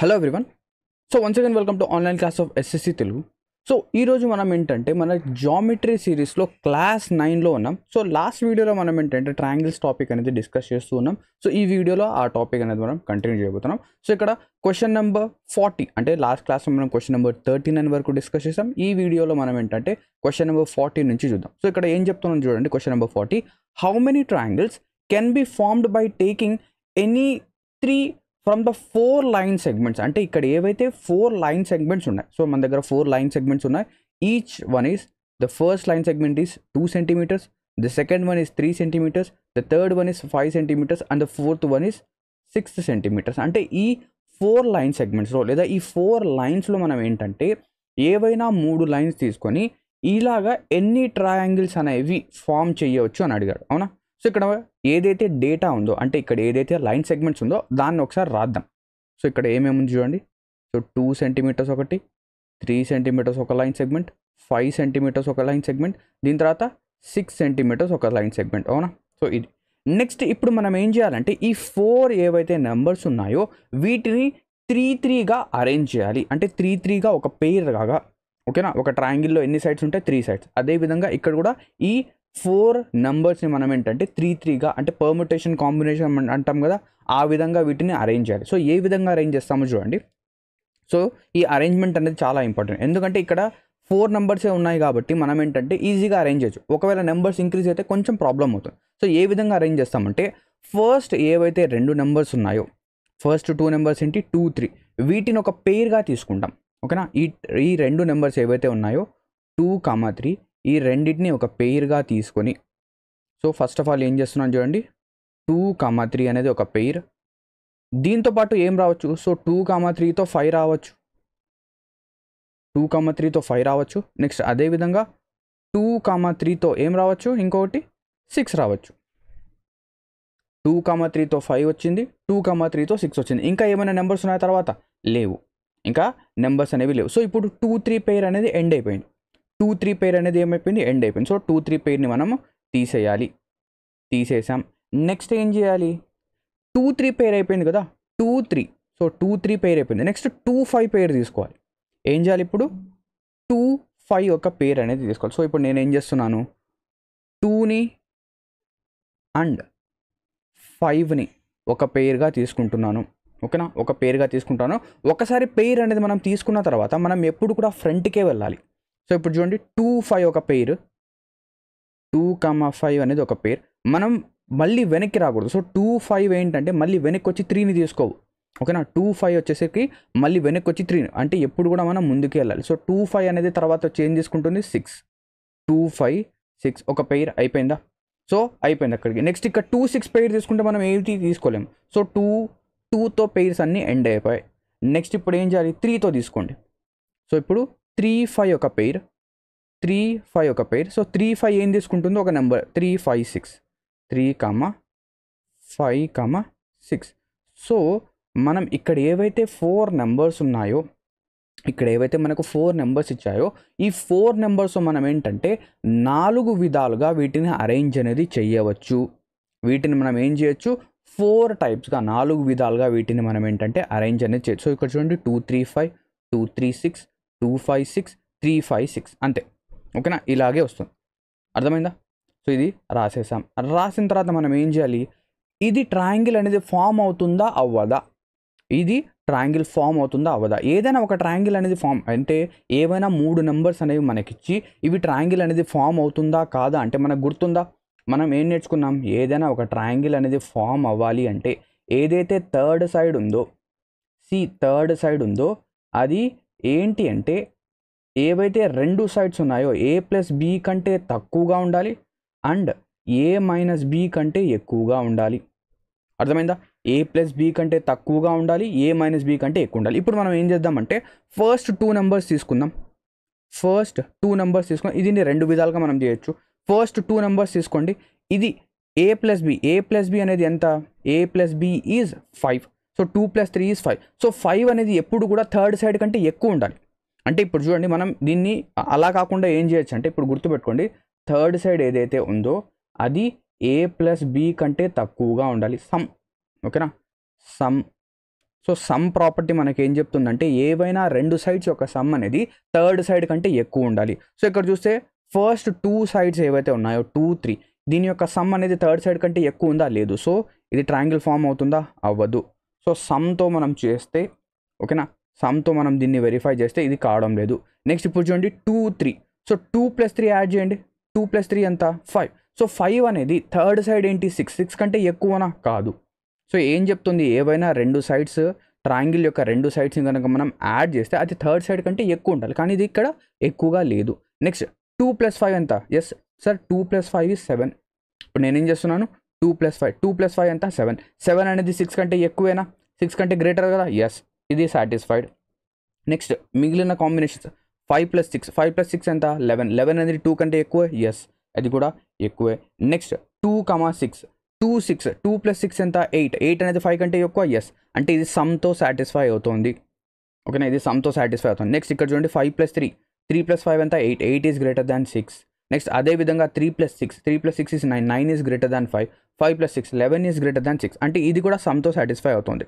hello everyone so once again welcome to online class of SSC Telugu so ఈరోజు మనం ఏంటంటే మన జామెట్రీ సిరీస్లో క్లాస్ నైన్లో ఉన్నాం సో లాస్ట్ వీడియోలో మనం ఏంటంటే ట్రయాంగిల్స్ టాపిక్ అనేది డిస్కస్ చేస్తూ ఉన్నాం సో ఈ వీడియోలో ఆ టాపిక్ అనేది మనం కంటిన్యూ చేయబోతున్నాం సో ఇక్కడ క్వశ్చన్ నెంబర్ ఫార్టీ అంటే లాస్ట్ క్లాస్లో మనం క్వశ్చన్ నెంబర్ థర్టీ నైన్ వరకు డిస్కస్ చేసాం ఈ వీడియోలో మనం ఏంటంటే క్వశ్చన్ నెంబర్ ఫార్టీ నుంచి చూద్దాం సో ఇక్కడ ఏం చెప్తున్నాం చూడండి question number forty how many triangles can be formed by taking any three from the four line segments అంటే ఇక్కడ ఏవైతే ఫోర్ లైన్ సెగ్మెంట్స్ ఉన్నాయి సో మన దగ్గర ఫోర్ లైన్ సెగ్మెంట్స్ ఉన్నాయి each one is the first line segment is two centimeters the second one is three centimeters the third one is five centimeters and the fourth one is sixth centimeters అంటే ఈ four line సెగ్మెంట్స్లో లేదా ఈ four లైన్స్లో మనం ఏంటంటే ఏవైనా మూడు lines తీసుకొని ఇలాగా ఎన్ని ట్రయాంగిల్స్ అనేవి ఫామ్ చేయవచ్చు అని అడిగాడు అవునా సో ఇక్కడ ఏదైతే డేటా ఉందో అంటే ఇక్కడ ఏదైతే లైన్ సెగ్మెంట్స్ ఉందో దాన్ని ఒకసారి రాద్దాం సో ఇక్కడ ఏమేమి ఉంది చూడండి సో టూ సెంటీమీటర్స్ ఒకటి త్రీ సెంటీమీటర్స్ ఒక లైన్ సెగ్మెంట్ ఫైవ్ సెంటీమీటర్స్ ఒక లైన్ సెగ్మెంట్ దీని తర్వాత సిక్స్ సెంటీమీటర్స్ ఒక లైన్ సెగ్మెంట్ అవునా సో ఇది నెక్స్ట్ ఇప్పుడు మనం ఏం చేయాలంటే ఈ ఫోర్ ఏవైతే నెంబర్స్ ఉన్నాయో వీటిని త్రీ త్రీగా అరేంజ్ చేయాలి అంటే త్రీ త్రీగా ఒక పెయిర్ కాగా ఓకేనా ఒక ట్రయాంగిల్లో ఎన్ని సైడ్స్ ఉంటాయి త్రీ సైడ్స్ అదేవిధంగా ఇక్కడ కూడా ఈ ఫోర్ నెంబర్స్ని మనం ఏంటంటే త్రీ త్రీగా అంటే పర్మిటేషన్ కాంబినేషన్ అంటాం కదా ఆ విధంగా వీటిని అరేంజ్ చేయాలి సో ఏ విధంగా అరేంజ్ చేస్తామో చూడండి సో ఈ అరేంజ్మెంట్ అనేది చాలా ఇంపార్టెంట్ ఎందుకంటే ఇక్కడ ఫోర్ నెంబర్సే ఉన్నాయి కాబట్టి మనం ఏంటంటే ఈజీగా అరేంజ్ చేయొచ్చు ఒకవేళ నెంబర్స్ ఇంక్రీజ్ అయితే కొంచెం ప్రాబ్లం అవుతుంది సో ఏ విధంగా అరేంజ్ చేస్తామంటే ఫస్ట్ ఏవైతే రెండు నెంబర్స్ ఉన్నాయో ఫస్ట్ టూ నెంబర్స్ ఏంటి టూ త్రీ వీటిని ఒక పేర్గా తీసుకుంటాం ఓకేనా ఈ ఈ రెండు నెంబర్స్ ఏవైతే ఉన్నాయో టూ కామా త్రీ ఈ రెండింటిని ఒక పెయిర్గా తీసుకొని సో ఫస్ట్ ఆఫ్ ఆల్ ఏం చేస్తున్నాను చూడండి టూ కామా త్రీ అనేది ఒక పెయిర్ దీంతోపాటు ఏం రావచ్చు సో టూ కామా త్రీతో ఫైవ్ రావచ్చు టూ కామా త్రీతో ఫైవ్ రావచ్చు నెక్స్ట్ అదేవిధంగా టూ కామా త్రీతో ఏం రావచ్చు ఇంకొకటి సిక్స్ రావచ్చు టూ కామా త్రీతో ఫైవ్ వచ్చింది టూ కామా త్రీతో సిక్స్ వచ్చింది ఇంకా ఏమైనా నెంబర్స్ ఉన్న తర్వాత లేవు ఇంకా నెంబర్స్ అనేవి లేవు సో ఇప్పుడు టూ త్రీ పెయిర్ అనేది ఎండ్ అయిపోయింది టూ త్రీ పేర్ అనేది ఏమైపోయింది ఎండ్ అయిపోయింది సో టూ త్రీ పేర్ని మనం తీసేయాలి తీసేసాం నెక్స్ట్ ఏం చేయాలి టూ త్రీ పేర్ అయిపోయింది కదా two three so two three pair అయిపోయింది నెక్స్ట్ టూ ఫైవ్ పెయిర్ తీసుకోవాలి ఏం చేయాలి ఇప్పుడు టూ ఫైవ్ ఒక పేర్ అనేది తీసుకోవాలి సో ఇప్పుడు నేను ఏం చేస్తున్నాను టూని అండ్ ఫైవ్ని ఒక పేరుగా తీసుకుంటున్నాను ఓకేనా ఒక పేరుగా తీసుకుంటాను ఒకసారి పేర్ అనేది మనం తీసుకున్న తర్వాత మనం ఎప్పుడు కూడా ఫ్రంట్కే వెళ్ళాలి సో ఇప్పుడు చూడండి టూ ఫైవ్ ఒక పేరు టూ కమా ఫైవ్ అనేది ఒక పేరు మనం మళ్ళీ వెనక్కి రాకూడదు సో టూ ఫైవ్ ఏంటంటే మళ్ళీ వెనక్కి వచ్చి త్రీని తీసుకోవు ఓకేనా టూ ఫైవ్ వచ్చేసరికి మళ్ళీ వెనక్కి వచ్చి త్రీ అంటే ఎప్పుడు కూడా మనం ముందుకు వెళ్ళాలి సో టూ ఫైవ్ అనేది తర్వాత వచ్చి ఏం తీసుకుంటుంది సిక్స్ టూ ఫైవ్ సిక్స్ ఒక పెయిర్ అయిపోయిందా సో అయిపోయింది అక్కడికి నెక్స్ట్ ఇక్కడ టూ సిక్స్ పెయిర్ తీసుకుంటే మనం ఏమిటి తీసుకోలేము సో టూ టూతో పెయిర్స్ అన్నీ ఎండ్ అయిపోయాయి నెక్స్ట్ ఇప్పుడు ఏం చేయాలి త్రీతో తీసుకోండి సో ఇప్పుడు త్రీ ఫైవ్ ఒక పెయిర్ త్రీ ఫైవ్ ఒక పెయిర్ సో త్రీ ఫైవ్ ఏం తీసుకుంటుందో ఒక number three five six three comma five comma six so మనం ఇక్కడ ఏవైతే ఫోర్ నెంబర్స్ ఉన్నాయో ఇక్కడ ఏవైతే మనకు ఫోర్ నెంబర్స్ ఇచ్చాయో ఈ ఫోర్ నెంబర్స్ మనం ఏంటంటే నాలుగు విధాలుగా వీటిని అరేంజ్ అనేది చేయవచ్చు వీటిని మనం ఏం చేయొచ్చు ఫోర్ టైప్స్గా నాలుగు విధాలుగా వీటిని మనం ఏంటంటే అరేంజ్ అనేది చేయొచ్చు సో ఇక్కడ చూడండి two three five two three six two five six three five six అంతే ఓకేనా ఇలాగే వస్తుంది అర్థమైందా సో ఇది రాసేసాం రాసిన తర్వాత మనం ఏం చేయాలి ఇది ట్రయాంగిల్ అనేది ఫామ్ అవుతుందా అవ్వదా ఇది ట్రయాంగిల్ ఫామ్ అవుతుందా అవ్వదా ఏదైనా ఒక ట్రయాంగిల్ అనేది ఫామ్ అంటే ఏవైనా మూడు నెంబర్స్ అనేవి మనకిచ్చి ఇవి ట్రయాంగిల్ అనేది ఫామ్ అవుతుందా కాదా అంటే మనకు గుర్తుందా మనం ఏం నేర్చుకున్నాం ఏదైనా ఒక ట్రయాంగిల్ అనేది ఫామ్ అవ్వాలి అంటే ఏదైతే థర్డ్ సైడ్ ఉందో సి థర్డ్ సైడ్ ఉందో అది ఏంటి అంటే ఏవైతే రెండు సైడ్స్ ఉన్నాయో ఏ ప్లస్ బి కంటే తక్కువగా ఉండాలి అండ్ ఏ మైనస్ బి కంటే ఎక్కువగా ఉండాలి అర్థమైందా ఏ ప్లస్ బి కంటే తక్కువగా ఉండాలి ఏ మైనస్ బి కంటే ఎక్కువ ఉండాలి ఇప్పుడు మనం ఏం చేద్దామంటే ఫస్ట్ టూ నెంబర్స్ తీసుకుందాం ఫస్ట్ టూ నెంబర్స్ తీసుకుందాం ఇదిని రెండు విధాలుగా మనం చేయొచ్చు ఫస్ట్ టూ నెంబర్స్ తీసుకోండి ఇది A plus B A plus B అనేది ఎంత A plus B is five so two plus three is five so five అనేది ఎప్పుడు కూడా థర్డ్ సైడ్ కంటే ఎక్కువ ఉండాలి అంటే ఇప్పుడు చూడండి మనం దీన్ని అలా కాకుండా ఏం చేయొచ్చు అంటే ఇప్పుడు గుర్తుపెట్టుకోండి థర్డ్ సైడ్ ఏదైతే ఉందో అది ఏ ప్లస్ బి కంటే తక్కువగా ఉండాలి సమ్ ఓకేనా సమ్ సో సమ్ ప్రాపర్టీ మనకి ఏం చెప్తుందంటే ఏవైనా రెండు సైడ్స్ యొక్క సమ్ అనేది థర్డ్ సైడ్ కంటే ఎక్కువ ఉండాలి సో ఇక్కడ చూస్తే ఫస్ట్ టూ సైడ్స్ ఏవైతే ఉన్నాయో టూ త్రీ దీని యొక్క సమ్ అనేది థర్డ్ సైడ్ కంటే ఎక్కువ ఉందా లేదు సో ఇది ట్రయాంగిల్ ఫామ్ అవుతుందా అవ్వదు సో సమ్తో మనం చేస్తే ఓకేనా సమ్తో మనం దీన్ని వెరిఫై చేస్తే ఇది కావడం లేదు నెక్స్ట్ ఇప్పుడు చూడండి two three so two plus three add చేయండి టూ ప్లస్ త్రీ ఎంత ఫైవ్ సో ఫైవ్ అనేది థర్డ్ సైడ్ ఏంటి సిక్స్ సిక్స్ కంటే ఎక్కువనా కాదు సో ఏం చెప్తుంది ఏవైనా రెండు సైడ్స్ ట్రాంగిల్ యొక్క రెండు సైడ్స్ని కనుక మనం యాడ్ చేస్తే అది థర్డ్ సైడ్ కంటే ఎక్కువ ఉండాలి కానీ ఇది ఇక్కడ ఎక్కువగా లేదు నెక్స్ట్ టూ ప్లస్ ఫైవ్ ఎంత yes sir two plus five is seven ఇప్పుడు నేనేం చేస్తున్నాను two plus five two plus five ఎంత సెవెన్ సెవెన్ అనేది సిక్స్ కంటే ఎక్కువేనా సిక్స్ కంటే గ్రేటర్ కదా ఎస్ ఇది సాటిస్ఫైడ్ నెక్స్ట్ మిగిలిన combinations five plus six five plus six ఎంత లెవెన్ లెవెన్ అనేది టూ కంటే ఎక్కువే ఎస్ అది కూడా ఎక్కువే next two comma six two six two plus six ఎంత ఎయిట్ ఎయిట్ అనేది ఫైవ్ కంటే ఎక్కువ ఎస్ అంటే ఇది సమ్తో సాటిస్ఫై అవుతుంది ఓకేనా ఇది సమ్తో సాటిస్ఫై అవుతుంది నెక్స్ట్ ఇక్కడ చూడండి five plus three three plus five ఎంత eight eight is greater than six next అదేవిధంగా three plus six three plus six is nine nine is greater than five five plus six eleven is greater than six అంటే ఇది కూడా సమ్తో satisfy అవుతుంది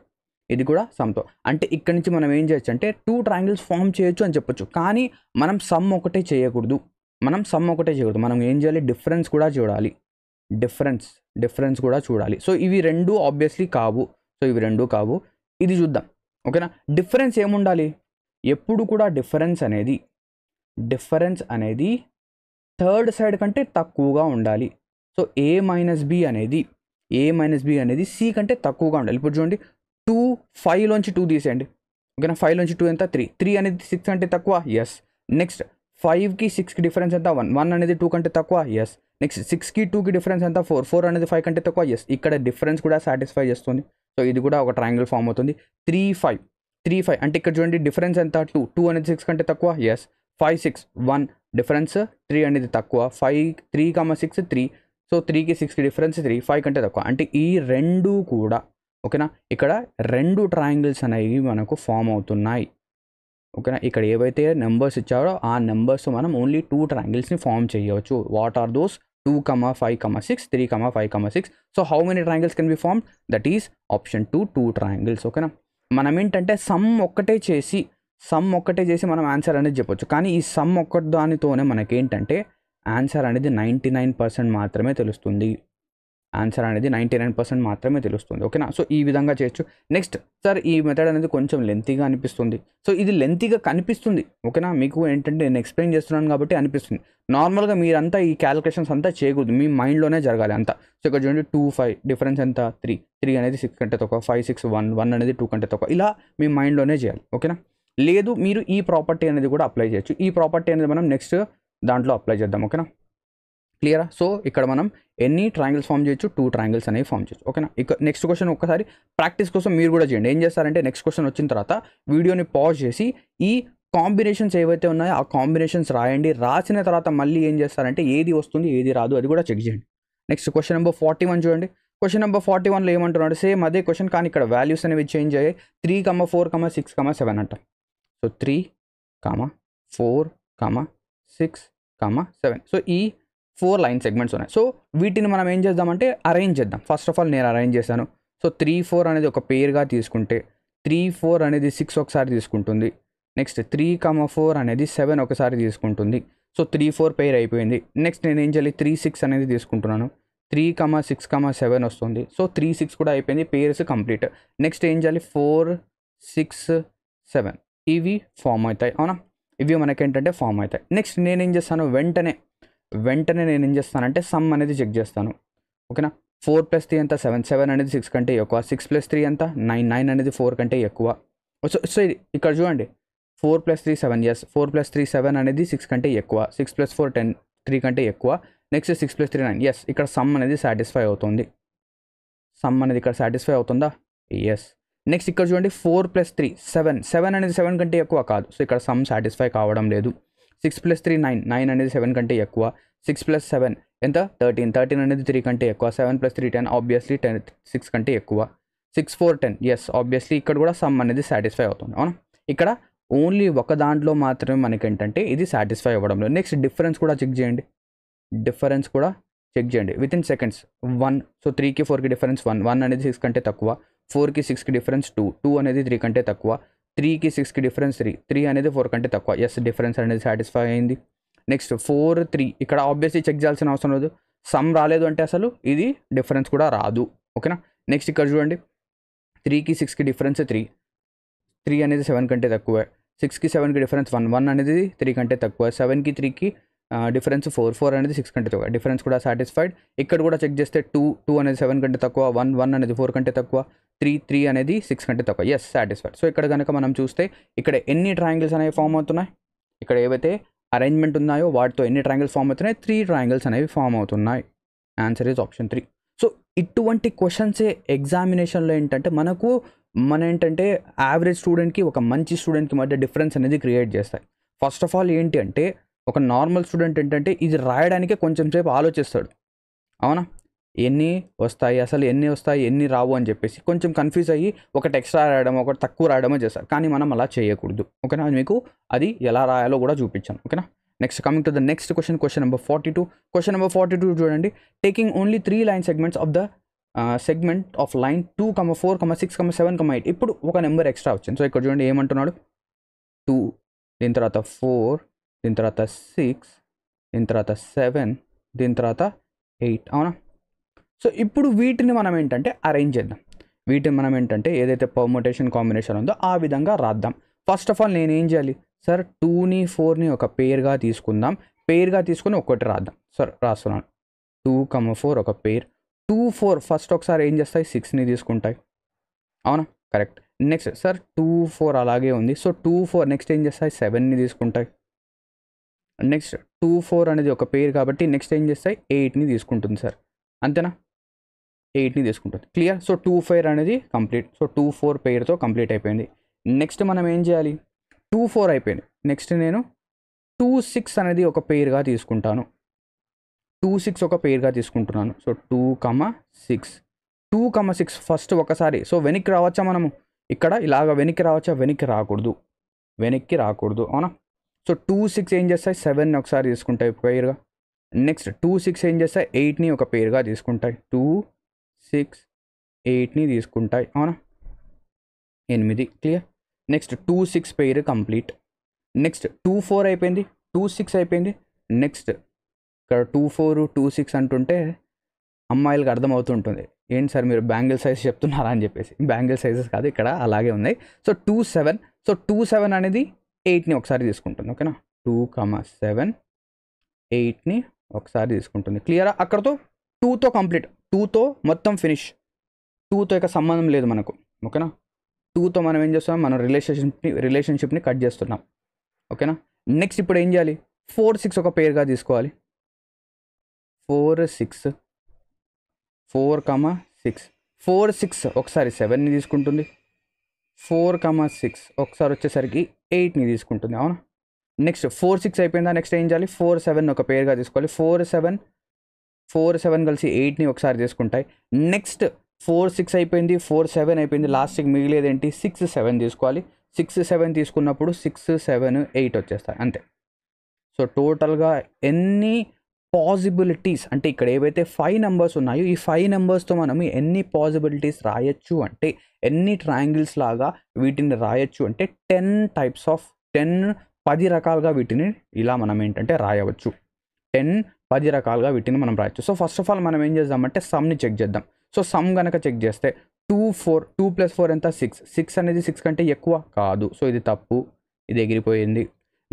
ఇది కూడా సమ్తో అంటే ఇక్కడి నుంచి మనం ఏం చేయొచ్చు అంటే టూ ట్రాంగిల్స్ ఫామ్ చేయొచ్చు అని చెప్పొచ్చు కానీ మనం సమ్ ఒకటే చేయకూడదు మనం సమ్ ఒకటే చేయకూడదు మనం ఏం చేయాలి డిఫరెన్స్ కూడా చూడాలి డిఫరెన్స్ డిఫరెన్స్ కూడా చూడాలి సో ఇవి రెండు ఆబ్వియస్లీ కావు సో ఇవి రెండు కావు ఇది చూద్దాం ఓకేనా డిఫరెన్స్ ఏముండాలి ఎప్పుడు కూడా డిఫరెన్స్ అనేది డిఫరెన్స్ అనేది థర్డ్ సైడ్ కంటే తక్కువగా ఉండాలి సో ఏ మైనస్ బి అనేది ఏ మైనస్ బి అనేది సి కంటే తక్కువగా ఉండాలి ఇప్పుడు చూడండి టూ ఫైవ్లోంచి టూ తీసేయండి ఓకేనా ఫైవ్లోంచి టూ ఎంత త్రీ త్రీ అనేది సిక్స్ అంటే తక్కువ ఎస్ నెక్స్ట్ ఫైవ్కి సిక్స్కి డిఫరెన్స్ ఎంత వన్ వన్ అనేది టూ కంటే తక్కువ ఎస్ నెక్స్ట్ సిక్స్కి టూకి డిఫరెన్స్ ఎంత ఫోర్ ఫోర్ అనేది ఫైవ్ కంటే తక్కువ ఎస్ ఇక్కడ డిఫరెన్స్ కూడా సాటిస్ఫై చేస్తుంది సో ఇది కూడా ఒక ట్రయాంగిల్ ఫామ్ అవుతుంది త్రీ ఫైవ్ త్రీ ఫైవ్ అంటే ఇక్కడ చూడండి డిఫరెన్స్ ఎంత టూ టూ అనేది సిక్స్ కంటే తక్కువ yes five six one difference three అనేది తక్కువ five three comma six three so త్రీకి సిక్స్కి డిఫరెన్స్ త్రీ ఫైవ్ కంటే తక్కువ అంటే ఈ రెండు కూడా ఓకేనా ఇక్కడ రెండు ట్రయాంగిల్స్ అనేవి మనకు ఫామ్ అవుతున్నాయి ఓకేనా ఇక్కడ ఏవైతే నెంబర్స్ ఇచ్చారో ఆ నెంబర్స్ మనం ఓన్లీ టూ ట్రయాంగిల్స్ని ఫామ్ చేయవచ్చు what are those two comma five comma six three comma five comma six so how many triangles can be form that is option two two triangles ఓకేనా మనం ఏంటంటే some ఒక్కటే చేసి some ఒక్కటే చేసి మనం ఆన్సర్ అనేది చెప్పొచ్చు కానీ ఈ సమ్ ఒక్కటి దానితోనే మనకేంటంటే ఆన్సర్ అనేది నైంటీ నైన్ పర్సెంట్ మాత్రమే తెలుస్తుంది ఆన్సర్ అనేది నైంటీ నైన్ పర్సెంట్ మాత్రమే తెలుస్తుంది ఓకేనా సో ఈ విధంగా చేయొచ్చు నెక్స్ట్ సార్ ఈ మెథడ్ అనేది కొంచెం లెంతీగా అనిపిస్తుంది సో ఇది లెంతీగా కనిపిస్తుంది ఓకేనా మీకు ఏంటంటే నేను ఎక్స్ప్లెయిన్ చేస్తున్నాను కాబట్టి అనిపిస్తుంది నార్మల్గా మీరంతా ఈ క్యాలిక్యులేషన్స్ అంతా చేయకూడదు మీ మైండ్లోనే జరగాలి అంతా సో ఇక్కడ చూడండి టూ ఫైవ్ డిఫరెన్స్ ఎంత త్రీ త్రీ అనేది సిక్స్ కంటే తక్కువ ఫైవ్ సిక్స్ వన్ వన్ అనేది టూ కంటే తక్కువ ఇలా మీ మైండ్లోనే చేయాలి ఓకేనా లేదు మీరు ఈ ప్రాపర్టీ అనేది కూడా అప్లై చేయొచ్చు ఈ ప్రాపర్టీ అనేది మనం నెక్స్ట్ దాంట్లో అప్లై చేద్దాం ఓకేనా క్లియరా సో ఇక్కడ మనం ఎన్ని ట్రాంగిల్స్ ఫామ్ చేయొచ్చు టూ ట్రాంగిల్స్ అనేవి ఫామ్ చేయొచ్చు ఓకేనా ఇక నెక్స్ట్ క్వశ్చన్ ఒకసారి ప్రాక్టీస్ కోసం మీరు కూడా చేయండి ఏం చేస్తారంటే నెక్స్ట్ క్వశ్చన్ వచ్చిన తర్వాత వీడియోని పాజ్ చేసి ఈ కాంబినేషన్స్ ఏవైతే ఉన్నాయో ఆ కాంబినేషన్స్ రాయండి రాసిన తర్వాత మళ్ళీ ఏం చేస్తారంటే ఏది వస్తుంది ఏది రాదు అది కూడా చెక్ చేయండి next question number forty one చూడండి క్వశ్చన్ నెంబర్ ఫార్టీ వన్లో ఏమంటున్నాడు సేమ్ అదే క్వశ్చన్ కానీ ఇక్కడ వాల్యూస్ అనేవి చేంజ్ అయ్యాయి three comma four comma six comma seven అంట so three comma four comma six comma seven so ఈ ఫోర్ లైన్ సెగ్మెంట్స్ ఉన్నాయి సో వీటిని మనం ఏం చేద్దామంటే అరేంజ్ చేద్దాం ఫస్ట్ ఆఫ్ ఆల్ నేను అరేంజ్ చేశాను సో త్రీ ఫోర్ అనేది ఒక పేరుగా తీసుకుంటే త్రీ ఫోర్ అనేది సిక్స్ ఒకసారి తీసుకుంటుంది నెక్స్ట్ త్రీ కామ ఫోర్ అనేది సెవెన్ ఒకసారి తీసుకుంటుంది సో త్రీ ఫోర్ పేర్ అయిపోయింది నెక్స్ట్ నేను ఏం చేయాలి త్రీ సిక్స్ అనేది తీసుకుంటున్నాను three comma six comma seven వస్తుంది సో త్రీ సిక్స్ కూడా అయిపోయింది పేర్స్ కంప్లీట్ నెక్స్ట్ ఏం చేయాలి ఫోర్ సిక్స్ సెవెన్ ఇవి ఫామ్ అవుతాయి అవునా ఇవి మనకేంటంటే ఫామ్ అవుతాయి నెక్స్ట్ నేనేం చేస్తాను వెంటనే వెంటనే నేను ఏం చేస్తానంటే సమ్ అనేది చెక్ చేస్తాను ఓకేనా ఫోర్ ప్లస్ త్రీ ఎంత సెవెన్ సెవెన్ అనేది సిక్స్ కంటే ఎక్కువ సిక్స్ ప్లస్ త్రీ ఎంత నైన్ నైన్ అనేది ఫోర్ కంటే ఎక్కువ సో oh, సో ఇక్కడ చూడండి four plus three seven yes four plus three seven అనేది సిక్స్ కంటే ఎక్కువ six plus four ten three కంటే ఎక్కువ next six plus three nine yes ఇక్కడ సమ్ అనేది సాటిస్ఫై అవుతుంది సమ్ అనేది ఇక్కడ సాటిస్ఫై అవుతుందా ఎస్ నెక్స్ట్ ఇక్కడ చూడండి four plus three seven seven అనేది సెవెన్ కంటే ఎక్కువ కాదు సో ఇక్కడ సమ్ సాటిస్ఫై కావడం లేదు six plus three nine nine అనేది సెవెన్ కంటే ఎక్కువ సిక్స్ ప్లస్ సెవెన్ ఎంత థర్టీన్ థర్టీన్ అనేది త్రీ కంటే ఎక్కువ seven plus three ten obviously ten six కంటే ఎక్కువ six four ten yes obviously ఇక్కడ కూడా సమ్ అనేది సాటిస్ఫై అవుతుంది అవునా ఇక్కడ ఓన్లీ ఒక దాంట్లో మాత్రమే మనకి ఏంటంటే ఇది సాటిస్ఫై అవ్వడం లేదు నెక్స్ట్ డిఫరెన్స్ కూడా చెక్ చేయండి డిఫరెన్స్ కూడా చెక్ చేయండి within seconds one so త్రీకి ఫోర్కి డిఫరెన్స్ వన్ వన్ అనేది సిక్స్ కంటే తక్కువ ఫోర్కి సిక్స్కి డిఫరెన్స్ టూ టూ అనేది త్రీ కంటే తక్కువ త్రీకి సిక్స్కి డిఫరెన్స్ త్రీ త్రీ అనేది ఫోర్ కంటే తక్కువ ఎస్ డిఫరెన్స్ అనేది సాటిస్ఫై అయింది నెక్స్ట్ ఫోర్ త్రీ ఇక్కడ ఆబ్వియస్లీ చెక్ చేయాల్సిన అవసరం లేదు సమ్ రాలేదు అంటే అసలు ఇది డిఫరెన్స్ కూడా రాదు ఓకేనా నెక్స్ట్ ఇక్కడ చూడండి త్రీకి సిక్స్కి డిఫరెన్స్ త్రీ త్రీ అనేది సెవెన్ కంటే తక్కువే సిక్స్కి సెవెన్కి డిఫరెన్స్ వన్ వన్ అనేది త్రీ కంటే తక్కువ సెవెన్కి త్రీకి డిఫరెన్స్ ఫోర్ ఫోర్ అనేది సిక్స్ కంటే తక్కువ డిఫరెన్స్ కూడా సాటిస్ఫైడ్ ఇక్కడ కూడా చెక్ చేస్తే టూ టూ అనేది సెవెన్ కంటే తక్కువ వన్ వన్ అనేది ఫోర్ కంటే తక్కువ త్రీ త్రీ అనేది సిక్స్ కంటే తక్కువ ఎస్ సాటిస్ఫైడ్ సో ఇక్కడ కనుక మనం చూస్తే ఇక్కడ ఎన్ని ట్రయాంగిల్స్ అనేవి ఫామ్ అవుతున్నాయి ఇక్కడ ఏవైతే అరేంజ్మెంట్ ఉన్నాయో వాటితో ఎన్ని ట్రయాంగిల్స్ ఫామ్ అవుతున్నాయి త్రీ ట్రయాంగిల్స్ అనేవి ఫామ్ అవుతున్నాయి answer is option three so ఇటువంటి క్వశ్చన్సే ఎగ్జామినేషన్లో ఏంటంటే మనకు మన ఏంటంటే యావరేజ్ స్టూడెంట్కి ఒక మంచి స్టూడెంట్కి మధ్య డిఫరెన్స్ అనేది క్రియేట్ చేస్తాయి ఫస్ట్ ఆఫ్ ఆల్ ఏంటి అంటే ఒక నార్మల్ స్టూడెంట్ ఏంటంటే ఇది రాయడానికే కొంచెం సేపు ఆలోచిస్తాడు అవునా ఎన్ని వస్తాయి అసలు ఎన్ని వస్తాయి ఎన్ని రావు అని చెప్పేసి కొంచెం కన్ఫ్యూజ్ అయ్యి ఒకటి ఎక్స్ట్రా రాయడం ఒకటి తక్కువ రాయడమో చేస్తారు కానీ మనం అలా చేయకూడదు ఓకేనా మీకు అది ఎలా రాయాలో కూడా చూపించాను ఓకేనా next coming to the next question question number forty two question number forty two చూడండి taking only three line segments of the segment of line two comma four comma six comma seven comma eight ఇప్పుడు ఒక number extra వచ్చింది so ఇక్కడ చూడండి ఏమంటున్నాడు two దీని తర్వాత four దీని తర్వాత సిక్స్ దీని తర్వాత సెవెన్ దీని తర్వాత ఎయిట్ అవునా సో ఇప్పుడు వీటిని మనం ఏంటంటే అరేంజ్ చేద్దాం వీటిని మనం ఏంటంటే ఏదైతే పర్ముటేషన్ కాంబినేషన్ ఉందో ఆ విధంగా రాద్దాం ఫస్ట్ ఆఫ్ ఆల్ నేనేం చేయాలి సార్ టూని ఫోర్ని ఒక పేర్గా తీసుకుందాం పేర్గా తీసుకుని ఒక్కటి రాద్దాం సార్ రాస్తున్నాను టూ కమ ఫోర్ ఒక పేర్ టూ ఫోర్ ఫస్ట్ ఒకసారి ఏం చేస్తాయి సిక్స్ని తీసుకుంటాయి అవునా correct next sir two four అలాగే ఉంది సో టూ ఫోర్ నెక్స్ట్ ఏం చేస్తాయి సెవెన్ని తీసుకుంటాయి నెక్స్ట్ టూ ఫోర్ అనేది ఒక పేరు కాబట్టి నెక్స్ట్ ఏం చేస్తాయి ఎయిట్ని తీసుకుంటుంది సార్ అంతేనా ఎయిట్ని తీసుకుంటుంది క్లియర్ సో టూ ఫైర్ అనేది కంప్లీట్ సో టూ ఫోర్ పెయిర్తో కంప్లీట్ అయిపోయింది నెక్స్ట్ మనం ఏం చేయాలి టూ ఫోర్ అయిపోయింది నెక్స్ట్ నేను టూ సిక్స్ అనేది ఒక పెయిర్గా తీసుకుంటాను టూ సిక్స్ ఒక పెయిర్గా తీసుకుంటున్నాను so two comma six two comma six first ఒకసారి సో వెనక్కి రావచ్చా మనము ఇక్కడ ఇలాగ వెనక్కి రావచ్చా వెనక్కి రాకూడదు వెనక్కి రాకూడదు అవునా సో టూ సిక్స్ ఏం చేస్తాయి సెవెన్ ఒకసారి తీసుకుంటాయి పెయిర్గా నెక్స్ట్ టూ సిక్స్ ఏం చేస్తాయి ఎయిట్ని ఒక పెయిర్గా తీసుకుంటాయి టూ సిక్స్ ఎయిట్ని తీసుకుంటాయి అవునా ఎనిమిది clear next two six pair complete next two four అయిపోయింది టూ సిక్స్ అయిపోయింది నెక్స్ట్ ఇక్కడ టూ ఫోర్ టూ సిక్స్ అంటుంటే అమ్మాయిలకు అర్థమవుతుంటుంది ఏంటి సార్ మీరు బ్యాంగిల్ సైజ్ చెప్తున్నారా అని చెప్పేసి బ్యాంగిల్ సైజెస్ కాదు ఇక్కడ అలాగే ఉన్నాయి so two seven so two seven అనేది ఎయిట్ని ఒకసారి తీసుకుంటుంది ఓకేనా టూ కమా సెవెన్ ఎయిట్ని ఒకసారి తీసుకుంటుంది క్లియరా అక్కడతో టూతో కంప్లీట్ టూతో మొత్తం ఫినిష్ టూతో ఇక సంబంధం లేదు మనకు ఓకేనా టూతో మనం ఏం చేస్తున్నాం మనం రిలేషన్షిప్ని రిలేషన్షిప్ని కట్ చేస్తున్నాం ఓకేనా నెక్స్ట్ ఇప్పుడు ఏం చేయాలి ఫోర్ సిక్స్ ఒక పేరుగా తీసుకోవాలి four six four comma six four six ఒకసారి సెవెన్ని తీసుకుంటుంది ఫోర్ కమా సిక్స్ ఒకసారి వచ్చేసరికి ఎయిట్ని తీసుకుంటుంది అవునా నెక్స్ట్ ఫోర్ సిక్స్ అయిపోయిందా నెక్స్ట్ ఏం చేయాలి ఫోర్ సెవెన్ ఒక పేరుగా తీసుకోవాలి ఫోర్ సెవెన్ ఫోర్ సెవెన్ కలిసి ఎయిట్ని ఒకసారి తీసుకుంటాయి నెక్స్ట్ ఫోర్ సిక్స్ అయిపోయింది ఫోర్ సెవెన్ అయిపోయింది లాస్ట్కి మిగిలేదేంటి సిక్స్ సెవెన్ తీసుకోవాలి సిక్స్ సెవెన్ తీసుకున్నప్పుడు సిక్స్ సెవెన్ ఎయిట్ వచ్చేస్తాయి అంతే సో టోటల్గా ఎన్ని పాసిబిలిటీస్ అంటే ఇక్కడ ఏవైతే ఫైవ్ నెంబర్స్ ఉన్నాయో ఈ ఫైవ్ నెంబర్స్తో మనం ఎన్ని పాసిబిలిటీస్ రాయొచ్చు అంటే ఎన్ని ట్రయాంగిల్స్ లాగా వీటిని రాయొచ్చు అంటే టెన్ టైప్స్ ఆఫ్ టెన్ పది రకాలుగా వీటిని ఇలా మనం ఏంటంటే రాయవచ్చు టెన్ పది రకాలుగా వీటిని మనం రాయొచ్చు సో ఫస్ట్ ఆఫ్ ఆల్ మనం ఏం చేద్దామంటే సమ్ని చెక్ చేద్దాం సో సమ్ కనుక చెక్ చేస్తే two four two plus four ఎంత సిక్స్ సిక్స్ అనేది సిక్స్ కంటే ఎక్కువ కాదు సో ఇది తప్పు ఇది ఎగిరిపోయింది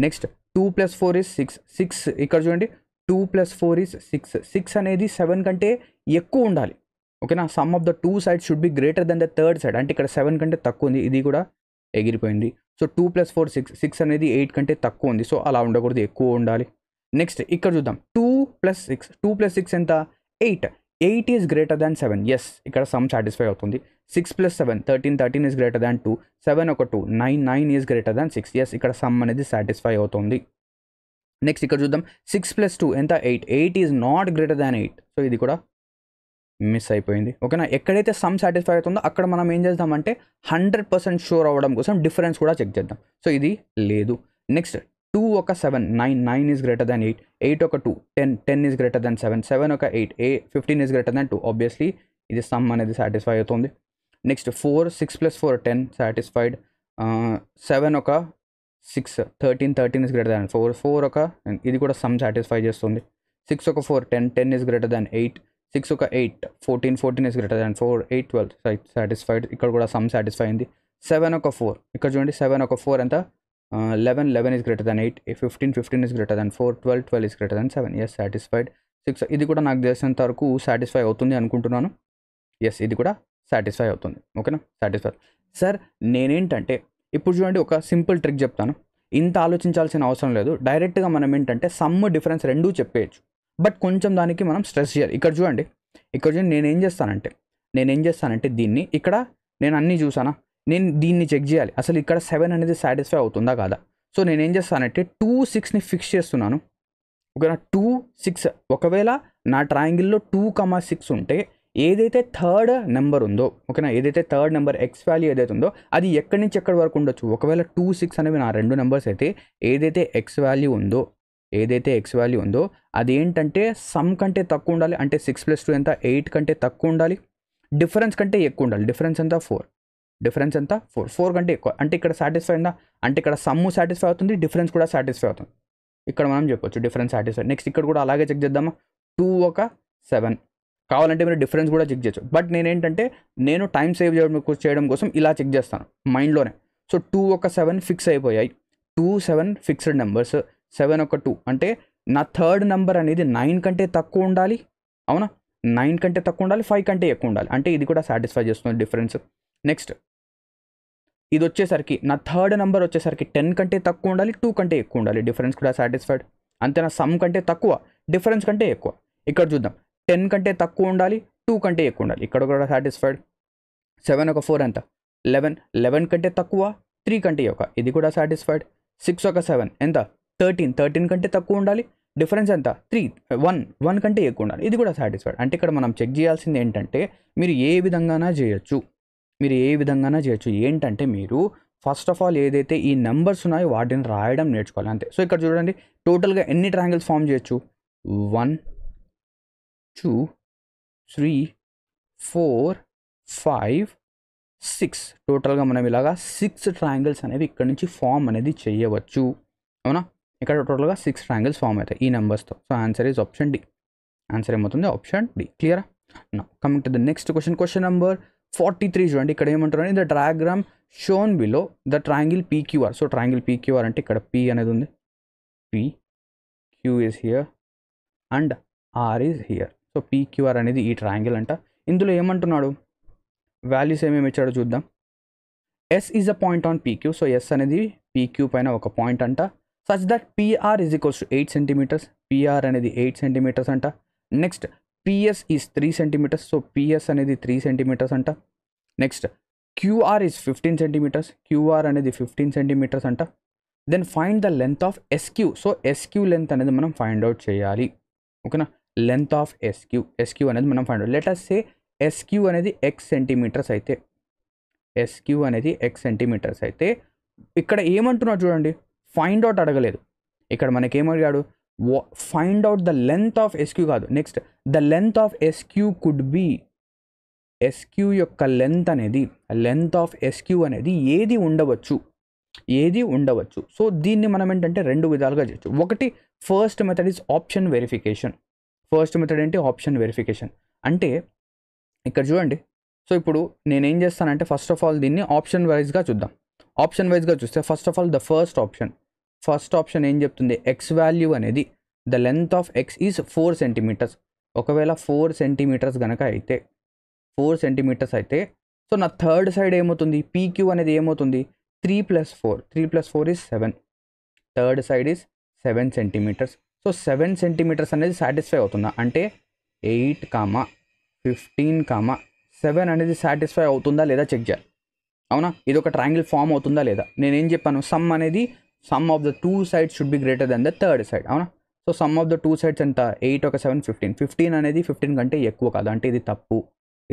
next two plus four is six six ఇక్కడ చూడండి two plus four is six six అనేది సెవెన్ కంటే ఎక్కువ ఉండాలి ఓకేనా sum of the two side should be greater than the third side అంటే ఇక్కడ సెవెన్ కంటే తక్కువ ఉంది ఇది కూడా ఎగిరిపోయింది so two plus four six six అనేది ఎయిట్ కంటే తక్కువ ఉంది సో అలా ఉండకూడదు ఎక్కువ ఉండాలి నెక్స్ట్ ఇక్కడ చూద్దాం two plus six two plus six ఎంత eight eight is greater than seven yes ఇక్కడ సమ్ సాటిస్ఫై అవుతుంది six plus seven thirteen thirteen is greater than two seven ఒక two nine nine is greater than six yes ఇక్కడ sum అనేది satisfy అవుతుంది next ఇక్కడ చూద్దాం six plus two ఎంత eight eight is not greater than eight so ఇది కూడా miss అయిపోయింది ఓకేనా ఎక్కడైతే సమ్ సాటిస్ఫై అవుతుందో అక్కడ మనం ఏం చేద్దామంటే హండ్రెడ్ పర్సెంట్ షూర్ అవ్వడం కోసం డిఫరెన్స్ కూడా చెక్ చేద్దాం సో ఇది లేదు నెక్స్ట్ టూ ఒక seven nine nine is greater than eight eight ఒక two ten ten is greater than seven seven ఒక ఎయిట్ ఏ fifteen is greater than two obviously ఇది సమ్ అనేది సాటిస్ఫై అవుతుంది next four six plus four ten satisfied seven ఒక six thirteen thirteen is greater than four four ఒక ఇది కూడా sum satisfy చేస్తుంది సిక్స్ ఒక four ten ten is greater than eight six ఒక eight fourteen fourteen is greater than four eight twelve satisfied ఇక్కడ కూడా sum satisfy అయింది seven ఒక ఫోర్ ఇక్కడ చూడండి సెవెన్ ఒక ఫోర్ ఎంత eleven eleven 11 greater greater eight fifteen fifteen is greater greater four twelve 12 12 is greater than 7 yes satisfied ఇది కూడా నాకు తెలిసినంత వరకు సాటిస్ఫై అవుతుంది అనుకుంటున్నాను ఎస్ ఇది కూడా సాటిస్ఫై అవుతుంది ఓకేనా సాటిస్ఫై సార్ నేనేంటంటే ఇప్పుడు చూడండి ఒక సింపుల్ ట్రిక్ చెప్తాను ఇంత ఆలోచించాల్సిన అవసరం లేదు డైరెక్ట్గా మనం ఏంటంటే సమ్ డిఫరెన్స్ రెండూ చెప్పేయచ్చు బట్ కొంచెం దానికి మనం స్ట్రెస్ చేయాలి ఇక్కడ చూడండి ఇక్కడ చూడండి నేనేం చేస్తానంటే నేనేం చేస్తానంటే దీన్ని ఇక్కడ నేను అన్నీ చూసానా నేను దీన్ని చెక్ చేయాలి అసలు ఇక్కడ సెవెన్ అనేది సాటిస్ఫై అవుతుందా కాదా సో నేనేం చేస్తానంటే టూ సిక్స్ని ఫిక్స్ చేస్తున్నాను ఒకవేళ టూ సిక్స్ ఒకవేళ నా ట్రయాంగిల్లో టూ కమా సిక్స్ ఉంటే ఏదైతే థర్డ్ నెంబర్ ఉందో ఓకేనా ఏదైతే థర్డ్ నెంబర్ ఎక్స్ వాల్యూ ఏదైతే ఉందో అది ఎక్కడి నుంచి ఎక్కడి వరకు ఉండొచ్చు ఒకవేళ టూ సిక్స్ అనేవి నా రెండు నెంబర్స్ అయితే ఏదైతే ఎక్స్ వాల్యూ ఉందో ఏదైతే ఎక్స్ వాల్యూ ఉందో అదేంటంటే సమ్ కంటే తక్కువ ఉండాలి అంటే సిక్స్ ప్లస్ టూ ఎంత ఎయిట్ కంటే తక్కువ ఉండాలి డిఫరెన్స్ కంటే ఎక్కువ ఉండాలి డిఫరెన్స్ ఎంత ఫోర్ డిఫరెన్స్ ఎంత ఫోర్ ఫోర్ కంటే ఎక్కువ అంటే ఇక్కడ సాటిస్ఫై అయిందా అంటే ఇక్కడ సమ్ము సాటిస్ఫై అవుతుంది డిఫరెన్స్ కూడా సాటిస్ఫై అవుతుంది ఇక్కడ మనం చెప్పొచ్చు డిఫరెన్స్ సాటిస్ఫై నెక్స్ట్ ఇక్కడ కూడా అలాగే చెక్ చేద్దామా టూ ఒక సెవెన్ కావాలంటే మీరు డిఫరెన్స్ కూడా చెక్ చేయొచ్చు బట్ నేనేంటంటే నేను టైం సేవ్ చేయడం చేయడం కోసం ఇలా చెక్ చేస్తాను మైండ్లోనే సో టూ ఒక సెవెన్ ఫిక్స్ అయిపోయాయి two seven fixed numbers seven ఒక టూ అంటే నా థర్డ్ నెంబర్ అనేది నైన్ కంటే తక్కువ ఉండాలి అవునా నైన్ కంటే తక్కువ ఉండాలి ఫైవ్ కంటే ఎక్కువ ఉండాలి అంటే ఇది కూడా సాటిస్ఫై చేస్తుంది డిఫరెన్స్ నెక్స్ట్ ఇది వచ్చేసరికి నా థర్డ్ నెంబర్ వచ్చేసరికి టెన్ కంటే తక్కువ ఉండాలి టూ కంటే ఎక్కువ ఉండాలి డిఫరెన్స్ కూడా సాటిస్ఫైడ్ అంతేనా సమ్ కంటే తక్కువ డిఫరెన్స్ కంటే ఎక్కువ ఇక్కడ చూద్దాం టెన్ కంటే తక్కువ ఉండాలి టూ కంటే ఎక్కువ ఉండాలి ఇక్కడ కూడా సాటిస్ఫైడ్ సెవెన్ ఒక ఫోర్ ఎంత లెవెన్ లెవెన్ కంటే తక్కువ త్రీ కంటే ఒక ఇది కూడా సాటిస్ఫైడ్ సిక్స్ ఒక సెవెన్ ఎంత థర్టీన్ థర్టీన్ కంటే తక్కువ ఉండాలి డిఫరెన్స్ ఎంత త్రీ వన్ వన్ కంటే ఎక్కువ ఉండాలి ఇది కూడా సాటిస్ఫైడ్ అంటే ఇక్కడ మనం చెక్ చేయాల్సింది ఏంటంటే మీరు ఏ విధంగానా చేయొచ్చు మీరు ఏ విధంగానే చేయొచ్చు ఏంటంటే మీరు ఫస్ట్ ఆఫ్ ఆల్ ఏదైతే ఈ నెంబర్స్ ఉన్నాయో వాటిని రాయడం నేర్చుకోవాలి అంతే సో ఇక్కడ చూడండి టోటల్గా ఎన్ని ట్రాంగిల్స్ ఫామ్ చేయొచ్చు one two three four five six టోటల్గా మనం ఇలాగా సిక్స్ ట్రాంగిల్స్ అనేవి ఇక్కడ నుంచి ఫామ్ అనేది చేయవచ్చు అవునా ఇక్కడ టోటల్గా సిక్స్ ట్రాంగిల్స్ ఫామ్ అవుతాయి ఈ నెంబర్స్తో so answer is option D answer ఏమవుతుంది ఆప్షన్ డి క్లియరా coming to the next question question number forty three చూడండి ఇక్కడ ఏమంటారు in the diagram shown below the triangle P Q R so triangle P Q R అంటే ఇక్కడ పి అనేది ఉంది P Q here and R is here so P Q R అనేది ఈ ట్రాంగిల్ అంట ఇందులో ఏమంటున్నాడు వాల్యూస్ ఏమేమి ఇచ్చాడో చూద్దాం S is a point on P Q so S అనేది పీక్యూ పైన ఒక పాయింట్ అంట such that P R is equals to eight centimetres P R అనేది ఎయిట్ సెంటీమీటర్స్ అంట next P S is three centimetres so P S అనేది త్రీ సెంటీమీటర్స్ అంట next Q R is fifteen centimetres Q R అనేది fifteen centimetres అంట then find the length of S Q so S Q length అనేది మనం find out చేయాలి ఓకేనా లెంత్ ఆఫ్ ఎస్క్యూ ఎస్క్యూ అనేది మనం find out letter say S Q అనేది ఎక్స్ సెంటీమీటర్స్ అయితే ఎస్క్యూ అనేది ఎక్స్ సెంటీమీటర్స్ అయితే ఇక్కడ ఏమంటున్నాడు చూడండి ఫైండ్ అవుట్ అడగలేదు ఇక్కడ మనకేమడిగాడు find out the length of S Q కాదు next the length of S Q could be S Q యొక్క లెంత్ అనేది లెంత్ ఆఫ్ ఎస్క్యూ అనేది ఏది ఉండవచ్చు ఏది ఉండవచ్చు సో దీన్ని మనం ఏంటంటే రెండు విధాలుగా చేయొచ్చు ఒకటి first method is option verification first method ఏంటి ఆప్షన్ వెరిఫికేషన్ అంటే ఇక్కడ చూడండి సో ఇప్పుడు నేనేం చేస్తానంటే ఫస్ట్ ఆఫ్ ఆల్ దీన్ని ఆప్షన్ వైజ్గా చూద్దాం ఆప్షన్ వైజ్గా చూస్తే first of all the first option first option ఏం చెప్తుంది ఎక్స్ వాల్యూ అనేది the length of X is four centimetres ఒకవేళ ఫోర్ సెంటీమీటర్స్ కనుక అయితే ఫోర్ సెంటీమీటర్స్ అయితే సో నా థర్డ్ సైడ్ ఏమవుతుంది పీక్యూ అనేది ఏమవుతుంది three plus four three plus four is seven third side is seven centimetres so seven centimetres అనేది satisfy అవుతుందా అంటే eight comma fifteen comma seven అనేది సాటిస్ఫై అవుతుందా లేదా చెక్ చేయాలి అవునా ఇది ఒక ట్రాంగిల్ ఫామ్ అవుతుందా లేదా నేనేం చెప్పాను సమ్ అనేది sum of the two sides should be greater than the third side అవునా so sum of the two sides ఎంత ఎయిట్ ఒక సెవెన్ ఫిఫ్టీన్ ఫిఫ్టీన్ అనేది ఫిఫ్టీన్ కంటే ఎక్కువ కాదు అంటే ఇది తప్పు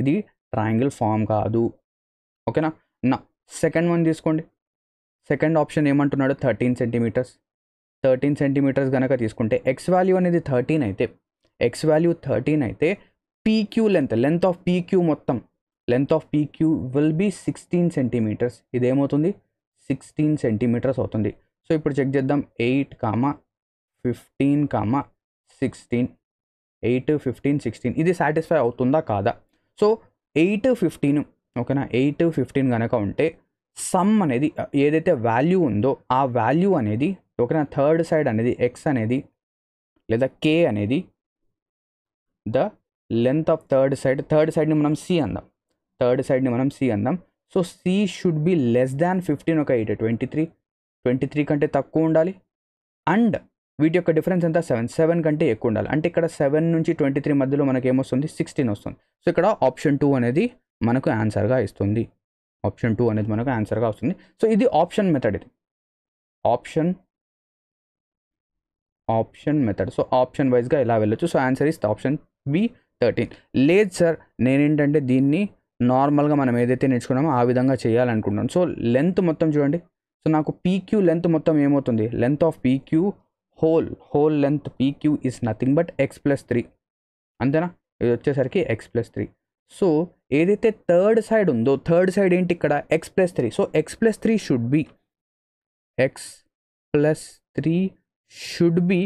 ఇది ట్రయాంగిల్ ఫామ్ కాదు ఓకేనా నా సెకండ్ వన్ తీసుకోండి సెకండ్ ఆప్షన్ ఏమంటున్నాడు థర్టీన్ సెంటీమీటర్స్ థర్టీన్ సెంటీమీటర్స్ కనుక తీసుకుంటే ఎక్స్ వాల్యూ అనేది థర్టీన్ అయితే ఎక్స్ వాల్యూ థర్టీన్ అయితే P Q length length of P Q మొత్తం length of P Q will be sixteen centimetres ఇదేమవుతుంది సిక్స్టీన్ సెంటీమీటర్స్ అవుతుంది సో ఇప్పుడు చెక్ చేద్దాం eight comma fifteen comma sixteen eight fifteen sixteen ఇది సాటిస్ఫై అవుతుందా కాదా సో ఎయిట్ ఫిఫ్టీన్ ఓకేనా ఎయిట్ ఫిఫ్టీన్ కనుక ఉంటే సమ్ అనేది ఏదైతే వాల్యూ ఉందో ఆ వాల్యూ అనేది ఓకేనా థర్డ్ సైడ్ అనేది ఎక్స్ అనేది లేదా కే అనేది the length of third side third సైడ్ని మనం సి అందాం థర్డ్ సైడ్ని మనం సి అందాం so C should be less than fifteen ఒక eight twenty three twenty three కంటే తక్కువ ఉండాలి అండ్ వీటి యొక్క డిఫరెన్స్ ఎంత సెవెన్ సెవెన్ కంటే ఎక్కువ ఉండాలి అంటే ఇక్కడ సెవెన్ నుంచి ట్వంటీ త్రీ మధ్యలో మనకి ఏమొస్తుంది సిక్స్టీన్ వస్తుంది సో ఇక్కడ ఆప్షన్ టూ అనేది మనకు ఆన్సర్గా ఇస్తుంది ఆప్షన్ టూ అనేది మనకు ఆన్సర్గా వస్తుంది సో ఇది ఆప్షన్ మెథడ్ ఇది option option method so option వైజ్గా ఇలా వెళ్ళొచ్చు so answer is option B thirteen లేదు సార్ నేనేంటంటే దీన్ని నార్మల్గా మనం ఏదైతే నేర్చుకున్నామో ఆ విధంగా చేయాలనుకుంటున్నాను సో లెంత్ మొత్తం చూడండి సో నాకు పీక్యూ లెంత్ మొత్తం ఏమవుతుంది length of PQ whole whole length PQ is nothing but x plus three అంతేనా ఇది వచ్చేసరికి ఎక్స్ ప్లస్ త్రీ సో ఏదైతే థర్డ్ సైడ్ ఉందో థర్డ్ సైడ్ ఏంటి ఇక్కడ x plus three so x plus three should be x plus three should be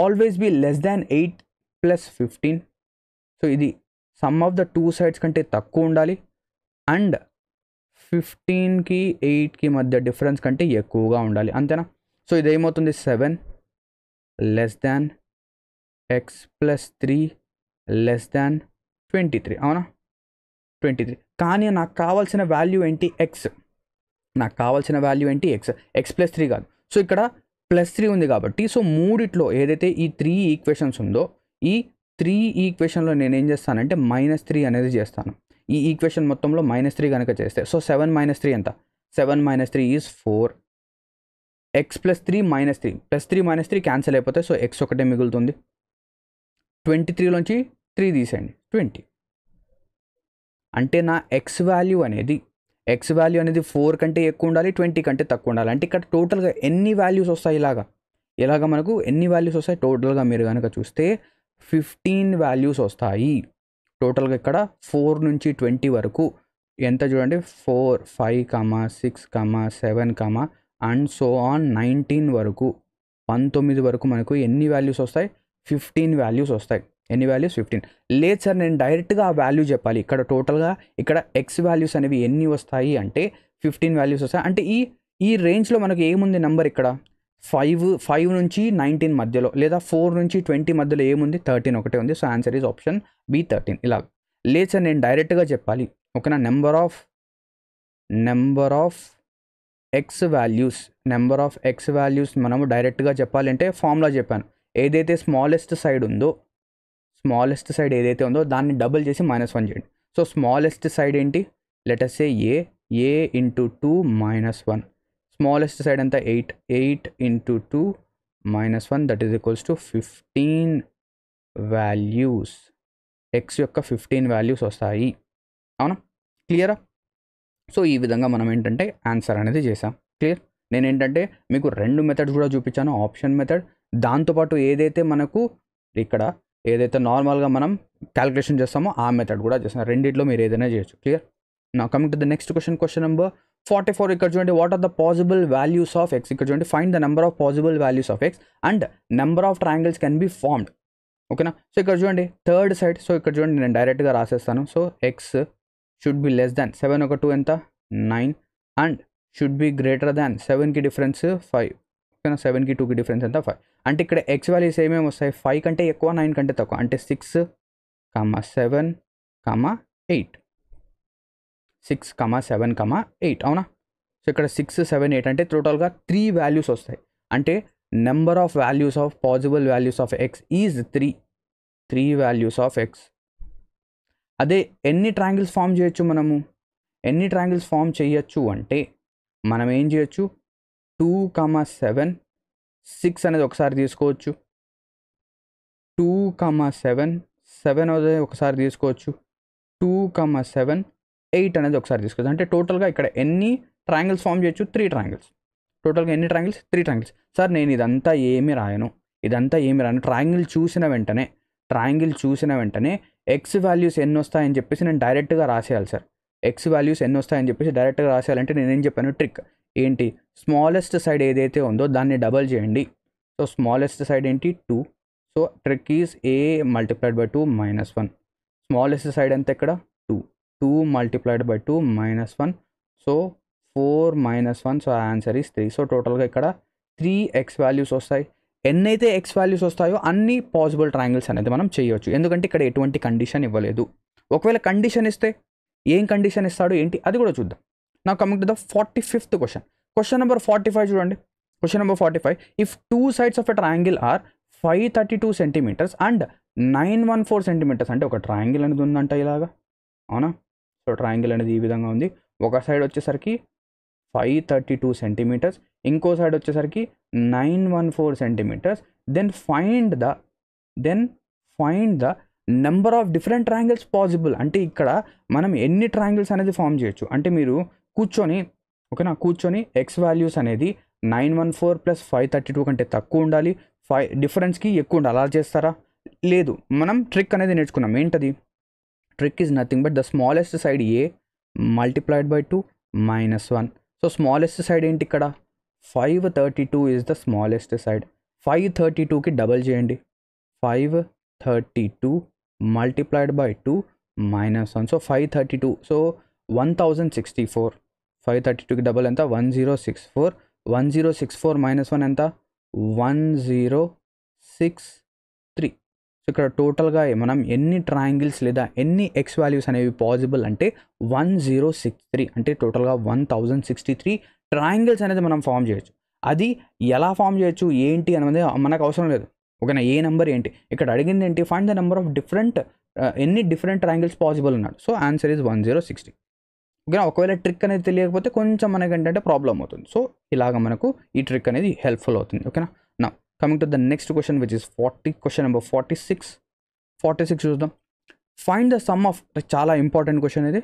always be less than eight plus fifteen so ఇది sum of the two sides కంటే తక్కువ ఉండాలి and ఫిఫ్టీన్కి ఎయిట్కి మధ్య difference కంటే ఎక్కువగా ఉండాలి అంతేనా సో ఇది ఏమవుతుంది seven less than x plus three less than twenty three అవునా ట్వంటీ త్రీ కానీ నాకు కావాల్సిన వాల్యూ ఏంటి ఎక్స్ నాకు కావాల్సిన వాల్యూ ఏంటి ఎక్స్ ఎక్స్ ప్లస్ త్రీ కాదు సో ఇక్కడ ప్లస్ త్రీ ఉంది కాబట్టి సో మూడిట్లో ఏదైతే ఈ త్రీ ఈక్వేషన్స్ ఉందో ఈ త్రీ ఈక్వేషన్లో నేను ఏం చేస్తానంటే మైనస్ త్రీ అనేది చేస్తాను ఈ ఈక్వేషన్ మొత్తంలో మైనస్ త్రీ కనుక చేస్తే సో సెవెన్ మైనస్ త్రీ ఎంత seven minus three is four x plus three minus three plus three minus three cancel అయిపోతే సో ఎక్స్ ఒకటే మిగులుతుంది ట్వంటీ త్రీలోంచి త్రీ తీసేయండి ట్వంటీ అంటే నా ఎక్స్ వాల్యూ అనేది ఎక్స్ వాల్యూ అనేది ఫోర్ కంటే ఎక్కువ ఉండాలి ట్వంటీ కంటే తక్కువ ఉండాలి అంటే ఇక్కడ టోటల్గా ఎన్ని వాల్యూస్ వస్తాయి ఇలాగా ఇలాగ మనకు ఎన్ని వాల్యూస్ వస్తాయి టోటల్గా మీరు కనుక చూస్తే ఫిఫ్టీన్ వాల్యూస్ వస్తాయి టోటల్గా ఇక్కడ ఫోర్ నుంచి ట్వంటీ వరకు ఎంత చూడండి four five comma six comma seven comma and so on nineteen వరకు పంతొమ్మిది వరకు మనకు ఎన్ని వాల్యూస్ వస్తాయి ఫిఫ్టీన్ వాల్యూస్ వస్తాయి ఎన్ని వాల్యూస్ ఫిఫ్టీన్ లేదు సార్ నేను డైరెక్ట్గా ఆ వాల్యూ చెప్పాలి ఇక్కడ టోటల్గా ఇక్కడ ఎక్స్ వాల్యూస్ అనేవి ఎన్ని వస్తాయి అంటే ఫిఫ్టీన్ వాల్యూస్ వస్తాయి అంటే ఈ ఈ రేంజ్లో మనకు ఏముంది నెంబర్ ఇక్కడ ఫైవ్ ఫైవ్ నుంచి నైన్టీన్ మధ్యలో లేదా ఫోర్ నుంచి ట్వంటీ మధ్యలో ఏముంది థర్టీన్ ఒకటే ఉంది so answer is option B thirteen ఇలా లేదు సార్ నేను డైరెక్ట్గా చెప్పాలి ఓకేనా number of number of x values number of x values మనము డైరెక్ట్గా చెప్పాలంటే ఫార్ములా చెప్పాను ఏదైతే స్మాలెస్ట్ సైడ్ ఉందో స్మాలెస్ట్ సైడ్ ఏదైతే ఉందో దాన్ని డబుల్ చేసి మైనస్ వన్ చేయండి సో స్మాలెస్ట్ సైడ్ ఏంటి let's a a into two minus one smallest side ఎంత eight eight into two minus one that is equals to fifteen values x యొక్క fifteen values వస్తాయి అవునా క్లియరా సో ఈ విధంగా మనం ఏంటంటే ఆన్సర్ అనేది చేసాం క్లియర్ నేను ఏంటంటే మీకు రెండు మెథడ్స్ కూడా చూపించాను ఆప్షన్ మెథడ్ దాంతోపాటు ఏదైతే మనకు ఇక్కడ ఏదైతే నార్మల్గా మనం క్యాలిక్యులేషన్ చేస్తామో ఆ మెథడ్ కూడా చేస్తాం రెండిట్లో మీరు ఏదైనా చేయొచ్చు క్లియర్ నా coming to the next question question number forty four ఇక్కడ చూడండి what are the possible values of x ఇక్కడ చూడండి fine the number of possible values of x and number of triangles can be formed ఓకేనా so ఇక్కడ చూడండి third side so ఇక్కడ చూడండి నేను డైరెక్ట్గా రాసేస్తాను సో x should be less than seven ఒక టూ ఎంత nine and should be greater than సెవెన్కి డిఫరెన్స్ ఫైవ్ ఓకేనా సెవెన్కి టూకి డిఫరెన్స్ ఎంత ఫైవ్ అంటే ఇక్కడ ఎక్స్ వాల్యూస్ ఏమేమి వస్తాయి ఫైవ్ కంటే ఎక్కువ నైన్ కంటే తక్కువ అంటే six comma seven comma eight six comma seven comma eight అవునా సో ఇక్కడ సిక్స్ సెవెన్ ఎయిట్ అంటే టోటల్గా త్రీ వాల్యూస్ వస్తాయి అంటే number of values of possible values of X is three three values of x అదే ఎన్ని ట్రాంగిల్స్ ఫామ్ చేయొచ్చు మనము ఎన్ని ట్రాంగిల్స్ ఫామ్ చేయొచ్చు అంటే మనం ఏం చేయొచ్చు టూ కమా సెవెన్ సిక్స్ అనేది ఒకసారి తీసుకోవచ్చు టూ కమా సెవెన్ సెవెన్ అనేది ఒకసారి తీసుకోవచ్చు టూ కమా సెవెన్ ఎయిట్ అనేది ఒకసారి తీసుకొచ్చు అంటే టోటల్గా ఇక్కడ ఎన్ని ట్రాంగిల్స్ ఫామ్ చేయొచ్చు త్రీ ట్రాంగిల్స్ టోటల్గా ఎన్ని ట్రాంగిల్స్ త్రీ ట్రాంగిల్స్ సార్ నేను ఇదంతా ఏమి రాయను ఇదంతా ఏమి రాను ట్రాంగిల్ చూసిన వెంటనే ట్రాంగిల్ చూసిన వెంటనే ఎక్స్ వాల్యూస్ ఎన్ని వస్తాయని చెప్పేసి నేను డైరెక్ట్గా రాసేయాలి సార్ ఎక్స్ వాల్యూస్ ఎన్ని వస్తాయని చెప్పేసి డైరెక్ట్గా రాసేయాలంటే నేనేం చెప్పాను ట్రిక్ ఏంటి స్మాలెస్ట్ సైడ్ ఏదైతే ఉందో దాన్ని డబల్ చేయండి సో స్మాలెస్ట్ సైడ్ ఏంటి two so trick is a multiplied by two minus one smallest side ఎంత ఎక్కడ two multiplied by two minus one so four minus one so answer is three so టోటల్గా ఇక్కడ three X values వస్తాయి ఎన్నైతే X values వస్తాయో అన్ని possible triangles అనేది మనం చేయొచ్చు ఎందుకంటే ఇక్కడ ఎటువంటి కండిషన్ ఇవ్వలేదు ఒకవేళ కండిషన్ ఇస్తే ఏం కండిషన్ ఇస్తాడు ఏంటి అది కూడా చూద్దాం నా coming to the forty fifth question question number forty five చూడండి question number forty five if two sides of a triangle are five thirty two centimeters and nine one four centimeters అంటే ఒక triangle అనేది ఉందంట ఇలాగా అవునా so triangle అనేది ఈ విధంగా ఉంది ఒక సైడ్ వచ్చేసరికి ఫైవ్ థర్టీ టూ సెంటీమీటర్స్ ఇంకో సైడ్ వచ్చేసరికి nine one four centimeters then find the then find the number of different triangles possible అంటే ఇక్కడ మనం ఎన్ని ట్రయాంగిల్స్ అనేది ఫామ్ చేయొచ్చు అంటే మీరు కూర్చొని ఓకేనా కూర్చొని ఎక్స్ వాల్యూస్ అనేది nine one four plus five thirty two కంటే తక్కువ ఉండాలి ఫైవ్ డిఫరెన్స్కి ఎక్కువ ఉండాలి అలా చేస్తారా లేదు మనం ట్రిక్ అనేది నేర్చుకున్నాం ఏంటది trick is nothing but the smallest side a multiplied by two minus one so smallest side ఏంటి ఇక్కడ five thirty two is the smallest side five thirty టూకి డబల్ చేయండి five thirty two multiplied by two minus one so five thirty two so one thousand sixty four five thirty టూకి double ఎంత one zero six four one zero six four minus one ఎంత one zero six so ఇక్కడ టోటల్గా మనం ఎన్ని triangles లేదా ఎన్ని x values అనేవి పాసిబుల్ అంటే వన్ జీరో సిక్స్ త్రీ అంటే టోటల్గా one thousand sixty three triangles అనేది మనం ఫామ్ చేయొచ్చు అది ఎలా ఫామ్ చేయొచ్చు ఏంటి అనేది మనకు అవసరం లేదు ఓకేనా ఏ నెంబర్ ఏంటి ఇక్కడ అడిగింది ఏంటి find the number of different ఎన్ని డిఫరెంట్ ట్రయాంగిల్స్ పాసిబుల్ ఉన్నాడు so answer is one zero sixty ఓకేనా ఒకవేళ ట్రిక్ అనేది తెలియకపోతే కొంచెం మనకి ఏంటంటే ప్రాబ్లం అవుతుంది సో ఇలాగ మనకు ఈ ట్రిక్ అనేది హెల్ప్ఫుల్ అవుతుంది ఓకేనా coming to the next question which is forty question number forty six forty six చూద్దాం ఫైండ్ ద సమ్ ఆఫ్ చాలా ఇంపార్టెంట్ క్వశ్చన్ ఇది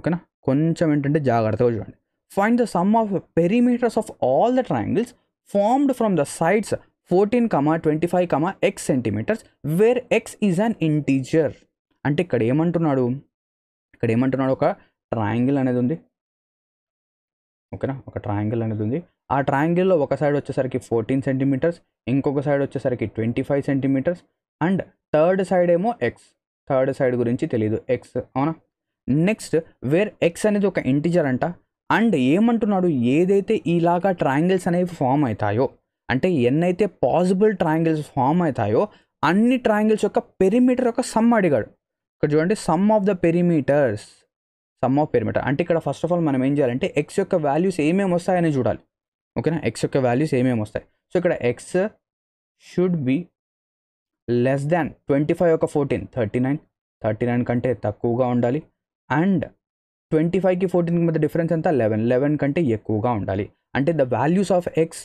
ఓకేనా కొంచెం ఏంటంటే జాగ్రత్తగా చూడండి find the sum of perimeters of all the triangles formed from the sides fourteen comma twenty five comma x centimeters where x is an integer అంటే ఇక్కడ ఏమంటున్నాడు ఇక్కడ ఏమంటున్నాడు ఒక ట్రయాంగిల్ అనేది ఉంది ఓకేనా ఒక ట్రయాంగిల్ అనేది ఉంది ఆ ట్రయాంగిల్లో ఒక సైడ్ వచ్చేసరికి ఫోర్టీన్ సెంటీమీటర్స్ ఇంకొక సైడ్ వచ్చేసరికి twenty five centimeters and third side ఏమో ఎక్స్ థర్డ్ సైడ్ గురించి తెలియదు ఎక్స్ అవునా నెక్స్ట్ వేర్ ఎక్స్ అనేది ఒక ఇంటిజర్ అంట అండ్ ఏమంటున్నాడు ఏదైతే ఇలాగా ట్రయాంగిల్స్ అనేవి ఫామ్ అవుతాయో అంటే ఎన్నైతే పాసిబుల్ ట్రయాంగిల్స్ ఫామ్ అవుతాయో అన్ని ట్రయాంగిల్స్ యొక్క పెరిమీటర్ యొక్క సమ్ అడిగాడు ఇక్కడ చూడండి sum of the perimeters sum of perimeter అంటే ఇక్కడ ఫస్ట్ ఆఫ్ ఆల్ మనం ఏం చేయాలంటే ఎక్స్ యొక్క వాల్యూస్ ఏమేమి వస్తాయని చూడాలి ఓకేనా ఎక్స్ యొక్క వాల్యూస్ ఏమేమి వస్తాయి సో ఇక్కడ x should be less than twenty five ఒక fourteen thirty nine thirty nine కంటే తక్కువగా ఉండాలి అండ్ ట్వంటీ ఫైవ్కి ఫోర్టీన్కి మధ్య డిఫరెన్స్ ఎంత లెవెన్ లెవెన్ కంటే ఎక్కువగా ఉండాలి అంటే the values of x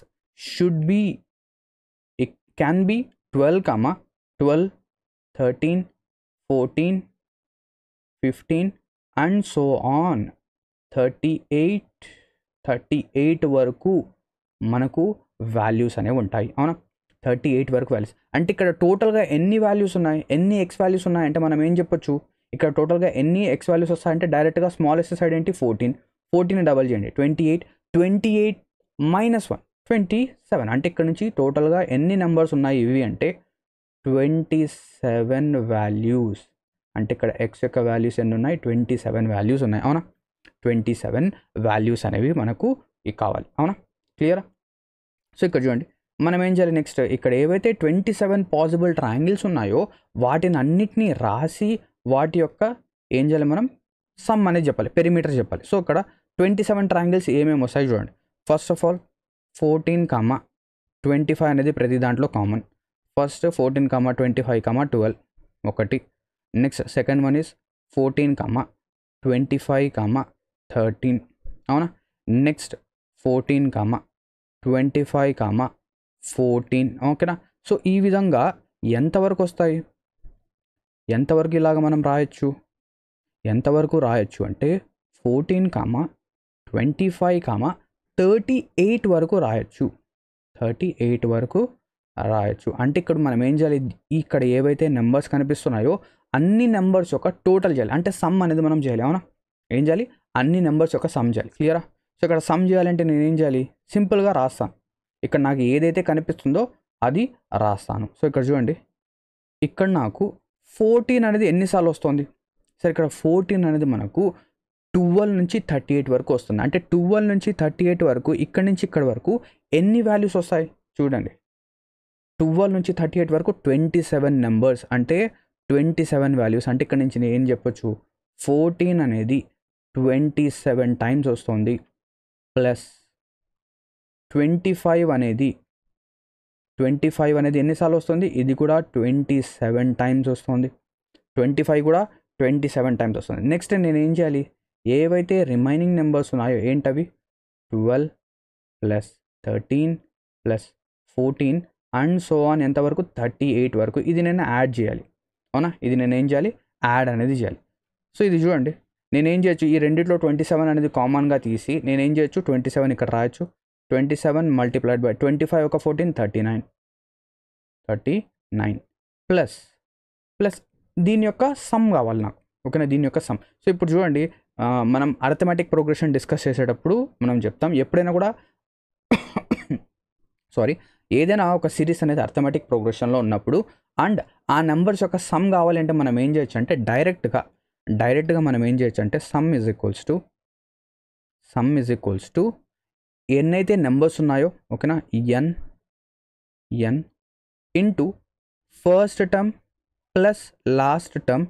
should be it can be twelve comma twelve thirteen fourteen fifteen and so on thirty eight thirty eight వరకు మనకు వాల్యూస్ అనేవి ఉంటాయి అవునా థర్టీ ఎయిట్ వరకు వాల్యూస్ అంటే ఇక్కడ టోటల్గా ఎన్ని వాల్యూస్ ఉన్నాయి ఎన్ని ఎక్స్ వాల్యూస్ ఉన్నాయి అంటే మనం ఏం చెప్పొచ్చు ఇక్కడ టోటల్గా ఎన్ని ఎక్స్ వాల్యూస్ వస్తాయంటే డైరెక్ట్గా స్మాలెస్ట్ సైడ్ ఏంటి ఫోర్టీన్ ఫోర్టీన్ డబల్ చేయండి twenty eight twenty eight minus one twenty seven అంటే ఇక్కడ నుంచి టోటల్గా ఎన్ని నెంబర్స్ ఉన్నాయి ఇవి అంటే ట్వంటీ సెవెన్ వాల్యూస్ అంటే ఇక్కడ ఎక్స్ యొక్క వాల్యూస్ ఎన్ని ఉన్నాయి ట్వంటీ సెవెన్ వాల్యూస్ ఉన్నాయి అవునా ట్వంటీ సెవెన్ వాల్యూస్ అనేవి మనకు కావాలి అవునా క్లియరా సో ఇక్కడ చూడండి మనం ఏం చేయాలి నెక్స్ట్ ఇక్కడ ఏవైతే ట్వంటీ సెవెన్ పాసిబుల్ ట్రాంగిల్స్ ఉన్నాయో వాటిని అన్నిటినీ రాసి వాటి యొక్క ఏం చేయాలి మనం సమ్ అనేది చెప్పాలి పెరిమీటర్ చెప్పాలి సో ఇక్కడ ట్వంటీ సెవెన్ ట్రాంగిల్స్ ఏమేమి వస్తాయి చూడండి first of all fourteen comma twenty five అనేది ప్రతి దాంట్లో common first fourteen comma twenty five comma twelve ఒకటి next second one is fourteen comma twenty five comma thirteen అవునా next fourteen comma twenty five comma fourteen ఓకేనా so ఈ విధంగా ఎంతవరకు వస్తాయి ఎంతవరకు ఇలాగ మనం రాయొచ్చు ఎంతవరకు రాయొచ్చు అంటే fourteen comma twenty five comma thirty eight వరకు రాయొచ్చు థర్టీ ఎయిట్ వరకు రాయొచ్చు అంటే ఇక్కడ మనం ఏం చేయాలి ఇక్కడ ఏవైతే నెంబర్స్ కనిపిస్తున్నాయో అన్ని నెంబర్స్ యొక్క టోటల్ చేయాలి అంటే సమ్ అనేది మనం చేయాలి అవునా ఏం చేయాలి అన్ని నెంబర్స్ యొక్క సమ్ చేయాలి క్లియరా సో ఇక్కడ సమ్ చేయాలంటే నేను ఏం చేయాలి సింపుల్గా రాస్తాను ఇక్కడ నాకు ఏదైతే కనిపిస్తుందో అది రాస్తాను సో ఇక్కడ చూడండి ఇక్కడ నాకు ఫోర్టీన్ అనేది ఎన్నిసార్లు వస్తుంది సరే ఇక్కడ ఫోర్టీన్ అనేది మనకు ట్వెల్వ్ నుంచి థర్టీ ఎయిట్ వరకు వస్తుంది అంటే ట్వెల్వ్ నుంచి థర్టీ ఎయిట్ వరకు ఇక్కడ నుంచి ఇక్కడ వరకు ఎన్ని వాల్యూస్ వస్తాయి చూడండి ట్వెల్వ్ నుంచి థర్టీ ఎయిట్ వరకు ట్వంటీ సెవెన్ నెంబర్స్ అంటే ట్వంటీ సెవెన్ వాల్యూస్ అంటే ఇక్కడ నుంచి నేను ఏం చెప్పొచ్చు ఫోర్టీన్ అనేది ట్వంటీ సెవెన్ టైమ్స్ వస్తుంది ప్లస్ ట్వంటీ ఫైవ్ అనేది ట్వంటీ ఫైవ్ అనేది ఎన్నిసార్లు వస్తుంది ఇది కూడా ట్వంటీ సెవెన్ టైమ్స్ వస్తుంది ట్వంటీ ఫైవ్ కూడా ట్వంటీ సెవెన్ టైమ్స్ వస్తుంది నెక్స్ట్ నేను ఏం చేయాలి ఏవైతే రిమైనింగ్ నెంబర్స్ ఉన్నాయో ఏంటవి twelve plus thirteen plus fourteen and so on ఎంతవరకు థర్టీ ఎయిట్ వరకు ఇది నేను యాడ్ చేయాలి అవునా ఇది నేను ఏం చేయాలి యాడ్ అనేది చేయాలి సో ఇది చూడండి నేనేం చేయొచ్చు ఈ రెండిట్లో ట్వంటీ సెవెన్ అనేది కామన్గా తీసి నేనేం చేయొచ్చు ట్వంటీ సెవెన్ ఇక్కడ రాయొచ్చు twenty seven multiplied by twenty five ఒక fourteen thirty nine thirty nine plus plus దీని యొక్క సమ్ కావాలి నాకు ఓకేనా దీని యొక్క సమ్ సో ఇప్పుడు చూడండి మనం అర్థమెటిక్ ప్రోగ్రెషన్ డిస్కస్ చేసేటప్పుడు మనం చెప్తాం ఎప్పుడైనా కూడా సారీ ఏదైనా ఒక సిరీస్ అనేది అర్థమెటిక్ ప్రోగ్రెషన్లో ఉన్నప్పుడు అండ్ ఆ నెంబర్స్ యొక్క సమ్ కావాలంటే మనం ఏం చేయొచ్చు అంటే డైరెక్ట్గా డైరెక్ట్గా మనం ఏం చేయొచ్చు అంటే sum is equals to sum is equals to ఎన్నైతే నెంబర్స్ ఉన్నాయో ఓకేనా n n into first term plus last term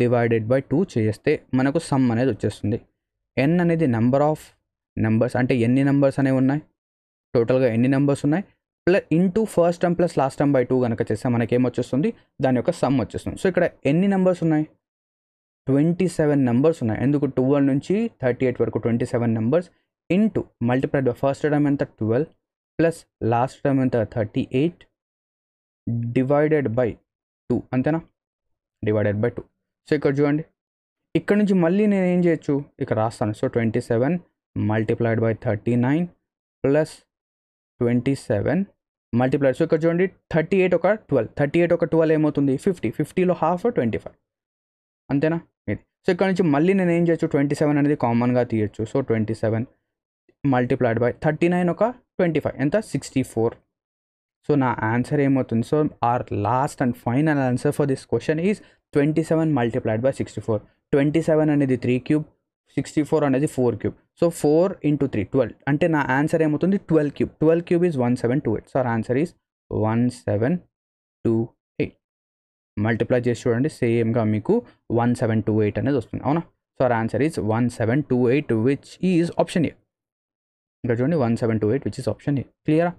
divided by two చేస్తే మనకు సమ్ అనేది వచ్చేస్తుంది ఎన్ అనేది నెంబర్ ఆఫ్ నెంబర్స్ అంటే ఎన్ని నెంబర్స్ అనేవి ఉన్నాయి టోటల్గా ఎన్ని నెంబర్స్ ఉన్నాయి plus into first term plus last term by two కనుక చేస్తే మనకేం వచ్చేస్తుంది దాని యొక్క సమ్ వచ్చేస్తుంది సో ఇక్కడ ఎన్ని నెంబర్స్ ఉన్నాయి ట్వంటీ సెవెన్ నెంబర్స్ ఉన్నాయి ఎందుకు ట్వెల్వ్ నుంచి థర్టీ ఎయిట్ వరకు twenty seven numbers into multiplied by first term ఎంత ట్వెల్వ్ ప్లస్ లాస్ట్ టర్మ్ ఎంత thirty eight divided by two అంతేనా డివైడెడ్ బై టూ సో ఇక్కడ చూడండి ఇక్కడ నుంచి మళ్ళీ నేను ఏం చేయొచ్చు ఇక్కడ రాస్తాను so twenty seven multiplied by thirty nine plus twenty seven multiplied so ఇక్కడ చూడండి థర్టీ ఎయిట్ ఒక ట్వెల్వ్ థర్టీ ఎయిట్ ఒక ట్వెల్వ్ ఏమవుతుంది ఫిఫ్టీ ఫిఫ్టీలో హాఫ్ ట్వంటీ ఫైవ్ అంతేనా ఇది సో ఇక్కడ నుంచి మళ్ళీ నేను ఏం చేయొచ్చు ట్వంటీ సెవెన్ అనేది కామన్గా తీయచ్చు so twenty seven multiplied by thirty nine ఒక ట్వంటీ ఫైవ్ ఎంత సిక్స్టీ ఫోర్ సో నా ఆన్సర్ ఏమవుతుంది so our last and final answer for this question is twenty seven multiplied by sixty four twenty seven అనేది three cube sixty four అనేది four cube so four into three twelve అంటే నా answer ఏమవుతుంది twelve cube twelve cube is one seven two eight so answer is one seven two multiply చేసి చూడండి సేమ్గా మీకు one seven two eight అనేది వస్తుంది అవునా so our answer is one seven two eight which is option A ఇంకా చూడండి one seven two eight which is option A క్లియరా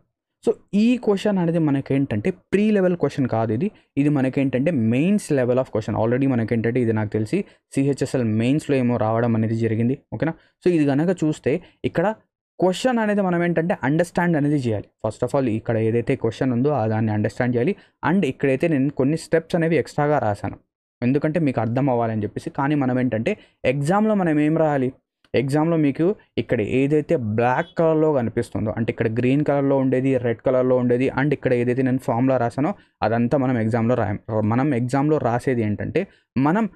so ఈ క్వశ్చన్ అనేది మనకేంటంటే ప్రీ లెవెల్ క్వశ్చన్ కాదు ఇది ఇది మనకేంటంటే mains level of question already మనకేంటంటే ఇది నాకు తెలిసి సిహెచ్ఎస్ఎల్ మెయిన్స్లో ఏమో రావడం అనేది జరిగింది ఓకేనా సో ఇది కనుక చూస్తే ఇక్కడ క్వశ్చన్ అనేది మనం ఏంటంటే అండర్స్టాండ్ అనేది చేయాలి ఫస్ట్ ఆఫ్ ఆల్ ఇక్కడ ఏదైతే క్వశ్చన్ ఉందో దాన్ని అండర్స్టాండ్ చేయాలి అండ్ ఇక్కడైతే నేను కొన్ని స్టెప్స్ అనేవి ఎక్స్ట్రాగా రాశాను ఎందుకంటే మీకు అర్థం అవ్వాలని చెప్పేసి కానీ మనం ఏంటంటే ఎగ్జామ్లో మనం ఏం రాయాలి ఎగ్జామ్లో మీకు ఇక్కడ ఏదైతే బ్లాక్ కలర్లో కనిపిస్తుందో అంటే ఇక్కడ గ్రీన్ కలర్లో ఉండేది రెడ్ కలర్లో ఉండేది అండ్ ఇక్కడ ఏదైతే నేను ఫామ్లో రాసానో అదంతా మనం ఎగ్జామ్లో రాయం మనం ఎగ్జామ్లో రాసేది ఏంటంటే మనం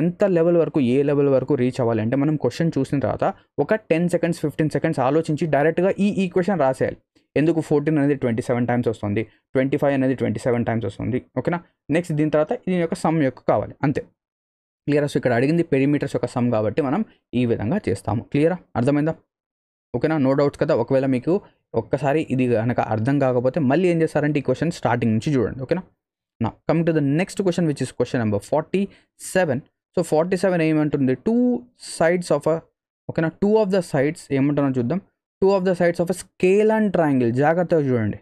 ఎంత లెవెల్ వరకు ఏ లెవెల్ వరకు రీచ్ అవ్వాలి అంటే మనం క్వశ్చన్ చూసిన తర్వాత ఒక టెన్ సెకండ్స్ ఫిఫ్టీన్ సెకండ్స్ ఆలోచించి డైరెక్ట్గా ఈ ఈ క్వశ్చన్ రాసేయాలి ఎందుకు ఫోర్టీన్ అనేది ట్వంటీ సెవెన్ టైమ్స్ వస్తుంది ట్వంటీ ఫైవ్ అనేది ట్వంటీ సెవెన్ టైమ్స్ వస్తుంది ఓకేనా నెక్స్ట్ దీని తర్వాత దీని యొక్క సమ్ యొక్క కావాలి అంతే క్లియరా సో ఇక్కడ అడిగింది పెరిమీటర్స్ యొక్క సమ్ కాబట్టి మనం ఈ విధంగా చేస్తాము క్లియరా అర్థమైందా ఓకేనా నో డౌట్స్ కదా ఒకవేళ మీకు ఒక్కసారి ఇది కనుక అర్థం కాకపోతే మళ్ళీ ఏం చేస్తారంటే ఈ క్వశ్చన్ స్టార్టింగ్ నుంచి చూడండి ఓకేనా నా coming to the next question which is question number forty seven so forty seven ఏమంటుంది టూ సైడ్స్ ఆఫ్ అ ఓకేనా టూ ఆఫ్ ద సైడ్స్ ఏమంటున్నా చూద్దాం two of the sides of a scalene triangle జాగ్రత్తగా చూడండి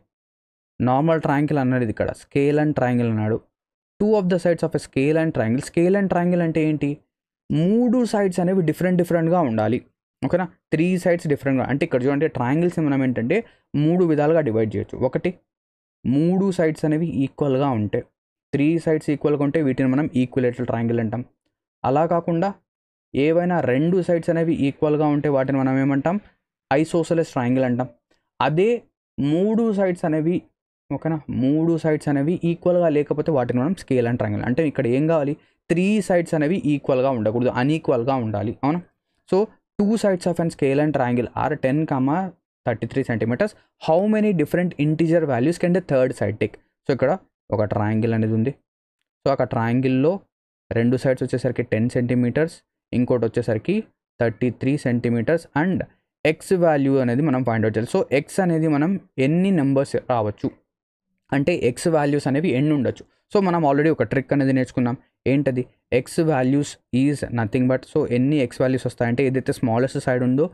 normal triangle అన్నాడు ఇక్కడ scalene triangle అన్నాడు two of the sides of a scalene triangle scalene triangle అంటే ఏంటి మూడు సైడ్స్ అనేవి డిఫరెంట్ డిఫరెంట్గా ఉండాలి ఓకేనా త్రీ సైడ్స్ డిఫరెంట్గా అంటే ఇక్కడ చూడండి ట్రయాంగిల్స్ మనం ఏంటంటే మూడు విధాలుగా డివైడ్ చేయొచ్చు ఒకటి మూడు సైడ్స్ అనేవి ఈక్వల్గా ఉంటాయి త్రీ సైడ్స్ ఈక్వల్గా ఉంటే వీటిని మనం ఎట్ల ట్రాంగిల్ అంటాం అలా కాకుండా ఏవైనా రెండు సైడ్స్ అనేవి ఈక్వల్గా ఉంటే వాటిని మనం ఏమంటాం ఐసోసలెస్ ట్రాంగిల్ అంటాం అదే మూడు సైడ్స్ అనేవి ఓకేనా మూడు సైడ్స్ అనేవి ఈక్వల్గా లేకపోతే వాటిని మనం స్కేల్ అండ్ ట్రాంగిల్ అంటే ఇక్కడ ఏం కావాలి త్రీ సైడ్స్ అనేవి ఈక్వల్గా ఉండకూడదు అన్ఈక్వల్గా ఉండాలి అవునా so two sides of and scalene triangle are ten comma thirty centimetres how many different integer values can the third side take so ఇక్కడ ఒక ట్రయాంగిల్ అనేది ఉంది సో ఆ ట్రయాంగిల్లో రెండు సైడ్స్ వచ్చేసరికి టెన్ సెంటీమీటర్స్ ఇంకోటి వచ్చేసరికి thirty three centimetres and x value అనేది మనం ఫైండ్ అవుట్ చేయాలి సో ఎక్స్ అనేది మనం ఎన్ని నెంబర్స్ రావచ్చు అంటే ఎక్స్ వాల్యూస్ అనేవి ఎన్ని ఉండొచ్చు సో మనం ఆల్రెడీ ఒక ట్రిక్ అనేది నేర్చుకున్నాం ఏంటది x values is nothing but so ఎన్ని ఎక్స్ వాల్యూస్ వస్తాయంటే ఏదైతే స్మాలెస్ట్ సైడ్ ఉందో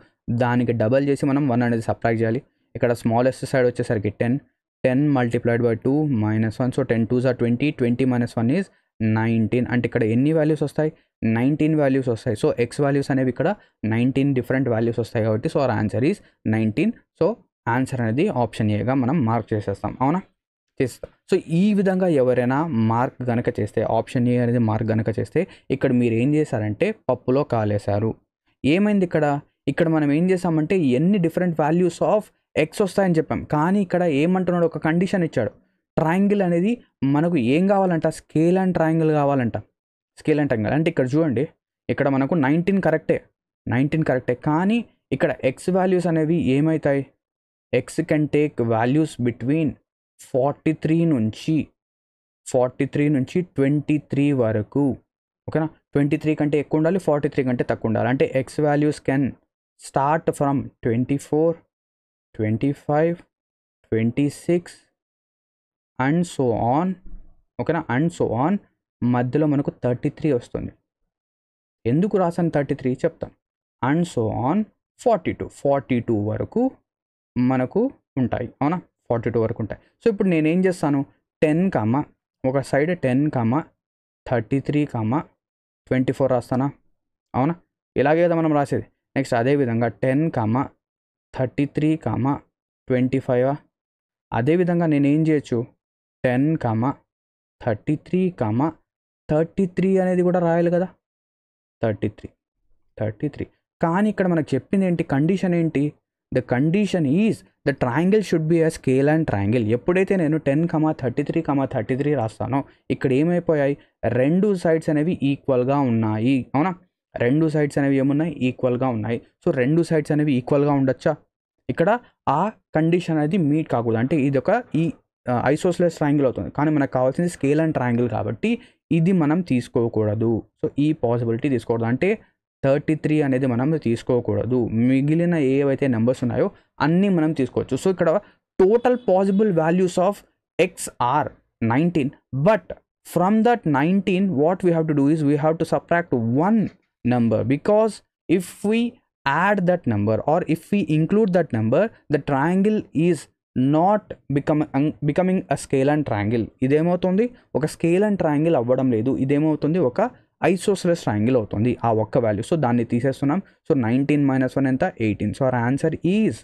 దానికి డబల్ చేసి మనం వన్ అనేది సబ్ట్రాక్ట్ చేయాలి ఇక్కడ స్మాలెస్ట్ సైడ్ వచ్చేసరికి ten ten multiplied by two minus one so ten twos are twenty twenty minus one is nineteen అంటే ఇక్కడ ఎన్ని వాల్యూస్ వస్తాయి నైన్టీన్ వాల్యూస్ వస్తాయి సో ఎక్స్ వాల్యూస్ అనేవి ఇక్కడ నైన్టీన్ డిఫరెంట్ వాల్యూస్ వస్తాయి కాబట్టి so our answer is nineteen so answer అనేది ఆప్షన్ ఏగా మనం మార్క్ చేసేస్తాం అవునా చేస్తారు సో ఈ విధంగా ఎవరైనా మార్క్ గనక చేస్తే ఆప్షన్ ఏ అనేది మార్క్ గనక చేస్తే ఇక్కడ మీరు ఏం చేశారంటే పప్పులో కాలేశారు ఏమైంది ఇక్కడ ఇక్కడ మనం ఏం చేసామంటే ఎన్ని డిఫరెంట్ వాల్యూస్ ఆఫ్ ఎక్స్ వస్తాయని చెప్పాం కానీ ఇక్కడ ఏమంటున్నాడు ఒక కండిషన్ ఇచ్చాడు ట్రయాంగిల్ అనేది మనకు ఏం కావాలంట స్కేల్ అండ్ ట్రయాంగిల్ కావాలంట స్కేల్ అండ్ ట్రయాంగిల్ అంటే ఇక్కడ చూడండి ఇక్కడ మనకు నైన్టీన్ కరెక్టే నైన్టీన్ కరెక్టే కానీ ఇక్కడ ఎక్స్ వాల్యూస్ అనేవి ఏమవుతాయి x can take values between forty three నుంచి ఫార్టీ త్రీ నుంచి ట్వంటీ త్రీ వరకు ఓకేనా ట్వంటీ త్రీ కంటే ఎక్కువ ఉండాలి ఫార్టీ త్రీ కంటే తక్కువ ఉండాలి అంటే x values can start from twenty four twenty five twenty six and so on ఓకేనా అండ్ సో ఆన్ మధ్యలో మనకు థర్టీ త్రీ వస్తుంది ఎందుకు రాసాను థర్టీ త్రీ చెప్తాను and so on forty two forty two వరకు మనకు ఉంటాయి అవునా ఫార్టీ టూ వరకు ఉంటాయి సో ఇప్పుడు నేనేం చేస్తాను టెన్ కామ ఒక side ten comma thirty three comma twenty four రాస్తానా అవునా ఇలాగే కదా మనం రాసేది నెక్స్ట్ అదేవిధంగా ten comma thirty three comma twenty five అదేవిధంగా నేనేం చేయొచ్చు ten comma thirty three comma thirty three అనేది కూడా రాయాలి కదా థర్టీ త్రీ థర్టీ త్రీ కానీ ఇక్కడ మనకు చెప్పింది ఏంటి కండిషన్ ఏంటి the condition is the triangle should be a scalene triangle ఎప్పుడైతే నేను ten comma thirty three comma thirty three రాస్తానో ఇక్కడ ఏమైపోయాయి రెండు సైడ్స్ అనేవి ఈక్వల్గా ఉన్నాయి అవునా రెండు సైడ్స్ అనేవి ఏమున్నాయి ఈక్వల్గా ఉన్నాయి సో రెండు సైడ్స్ అనేవి ఈక్వల్గా ఉండొచ్చా ఇక్కడ ఆ కండిషన్ అనేది మీట్ కాకూడదు అంటే ఇది ఒక ఈ ఐసోస్లెస్ ట్రాంగిల్ అవుతుంది కానీ మనకు కావాల్సింది స్కేల్ అండ్ ట్రాంగిల్ కాబట్టి ఇది మనం తీసుకోకూడదు సో ఈ పాసిబిలిటీ తీసుకోకూడదు అంటే థర్టీ త్రీ అనేది మనం తీసుకోకూడదు మిగిలిన ఏవైతే నెంబర్స్ ఉన్నాయో అన్నీ మనం తీసుకోవచ్చు సో ఇక్కడ total possible values of x are nineteen but from that nineteen what we have to do is we have to subtract one number because if we add that number or if we include that number the triangle is not become becoming a scalene triangle ఇదేమవుతుంది ఒక scalene triangle అవ్వడం లేదు ఇదేమవుతుంది ఒక ఐసోసలస్ triangle అవుతుంది ఆ ఒక్క value so దాన్ని తీసేస్తున్నాం సో నైన్టీన్ మైనస్ వన్ ఎంత eighteen so our answer is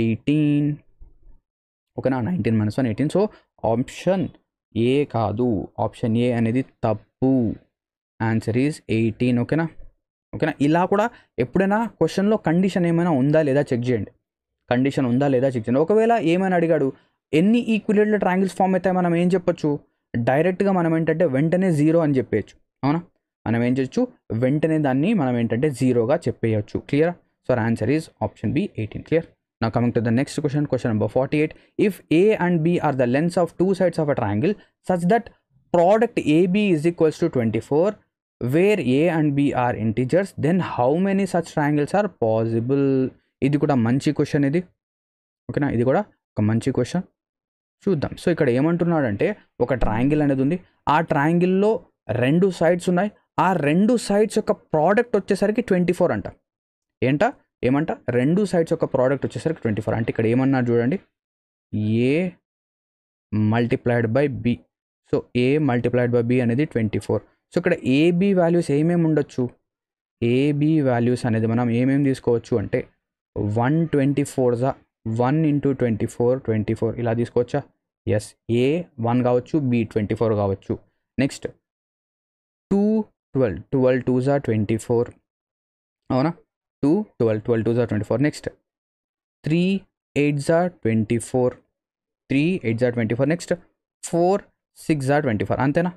eighteen ఓకేనా nineteen minus one eighteen so option A కాదు ఆప్షన్ ఏ అనేది తప్పు ఆన్సర్ ఈజ్ ఎయిటీన్ ఓకేనా ఓకేనా ఇలా కూడా ఎప్పుడైనా క్వశ్చన్లో కండిషన్ ఏమైనా ఉందా లేదా చెక్ చేయండి కండిషన్ ఉందా లేదా చెక్ చేయండి ఒకవేళ ఏమైనా అడిగాడు ఎన్ని ఈక్వల్ ట్రాంగిల్స్ ఫామ్ అయితే మనం ఏం చెప్పొచ్చు డైరెక్ట్గా మనం ఏంటంటే వెంటనే జీరో అని చెప్పేయచ్చు అవునా మనం ఏం చేయొచ్చు వెంటనే దాన్ని మనం ఏంటంటే జీరోగా చెప్పేయచ్చు clear so answer is option B eighteen clear నా coming to the next question question number forty eight if A and B are the lengths of two sides of a triangle such that product AB is equals to twenty four where A and B are integers then how many such triangles are possible ఇది కూడా మంచి question ఇది ఓకేనా ఇది కూడా ఒక మంచి question చూద్దాం సో ఇక్కడ ఏమంటున్నాడంటే ఒక ట్రాంగిల్ అనేది ఉంది ఆ ట్రాంగిల్లో రెండు సైడ్స్ ఉన్నాయి ఆ రెండు సైడ్స్ యొక్క ప్రోడక్ట్ వచ్చేసరికి ట్వంటీ ఫోర్ అంట ఏంట ఏమంట రెండు సైడ్స్ యొక్క ప్రోడక్ట్ వచ్చేసరికి ట్వంటీ ఫోర్ అంటే ఇక్కడ ఏమన్నారు చూడండి A multiplied by B so A multiplied by B అనేది ట్వంటీ ఫోర్ సో ఇక్కడ ఏబి వాల్యూస్ ఏమేమి ఉండొచ్చు ఏబి వాల్యూస్ అనేది మనం ఏమేమి తీసుకోవచ్చు అంటే వన్ ట్వంటీ ఫోర్ జా one into twenty four twenty four ఇలా తీసుకోవచ్చా ఎస్ ఏ వన్ కావచ్చు బి ట్వంటీ ఫోర్ కావచ్చు next two twelve twelve two జా ట్వంటీ ఫోర్ అవునా టూ ట్వెల్వ్ ట్వెల్వ్ టూ జా twenty four next three eight జా twenty four three eight జా twenty four next four six జా twenty four అంతేనా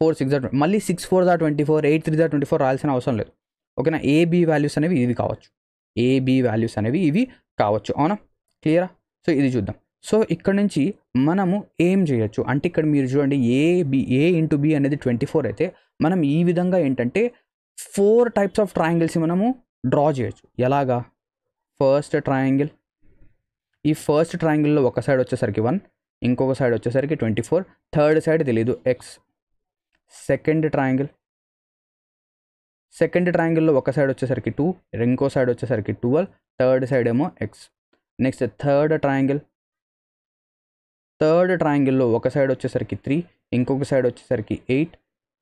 four six జా twenty మళ్ళీ సిక్స్ ఫోర్ జా ట్వంటీ ఫోర్ ఎయిట్ త్రీ జా ట్వంటీ ఫోర్ రాయాల్సిన అవసరం లేదు ఓకేనా ఏబి వాల్యూస్ అనేవి ఇవి కావచ్చు ఏబి వాల్యూస్ అనేవి ఇవి కావచ్చు అవునా క్లియరా సో ఇది చూద్దాం సో ఇక్కడ నుంచి మనము ఏం చేయొచ్చు అంటే ఇక్కడ మీరు చూడండి A B A into B అనేది ట్వంటీ ఫోర్ అయితే మనం ఈ విధంగా ఏంటంటే ఫోర్ టైప్స్ ఆఫ్ ట్రయాంగిల్స్ మనము డ్రా చేయొచ్చు ఎలాగా ఫస్ట్ ట్రయాంగిల్ ఈ ఫస్ట్ ట్రయాంగిల్లో ఒక సైడ్ వచ్చేసరికి వన్ ఇంకొక సైడ్ వచ్చేసరికి ట్వంటీ ఫోర్ థర్డ్ సైడ్ తెలియదు ఎక్స్ సెకండ్ ట్రయాంగిల్ సెకండ్ ట్రయాంగిల్లో ఒక సైడ్ వచ్చేసరికి టూ ఇంకో సైడ్ వచ్చేసరికి ట్వెల్వ్ థర్డ్ సైడ్ ఏమో x next third triangle third ట్రయాంగిల్లో ఒక సైడ్ వచ్చేసరికి త్రీ ఇంకొక సైడ్ వచ్చేసరికి ఎయిట్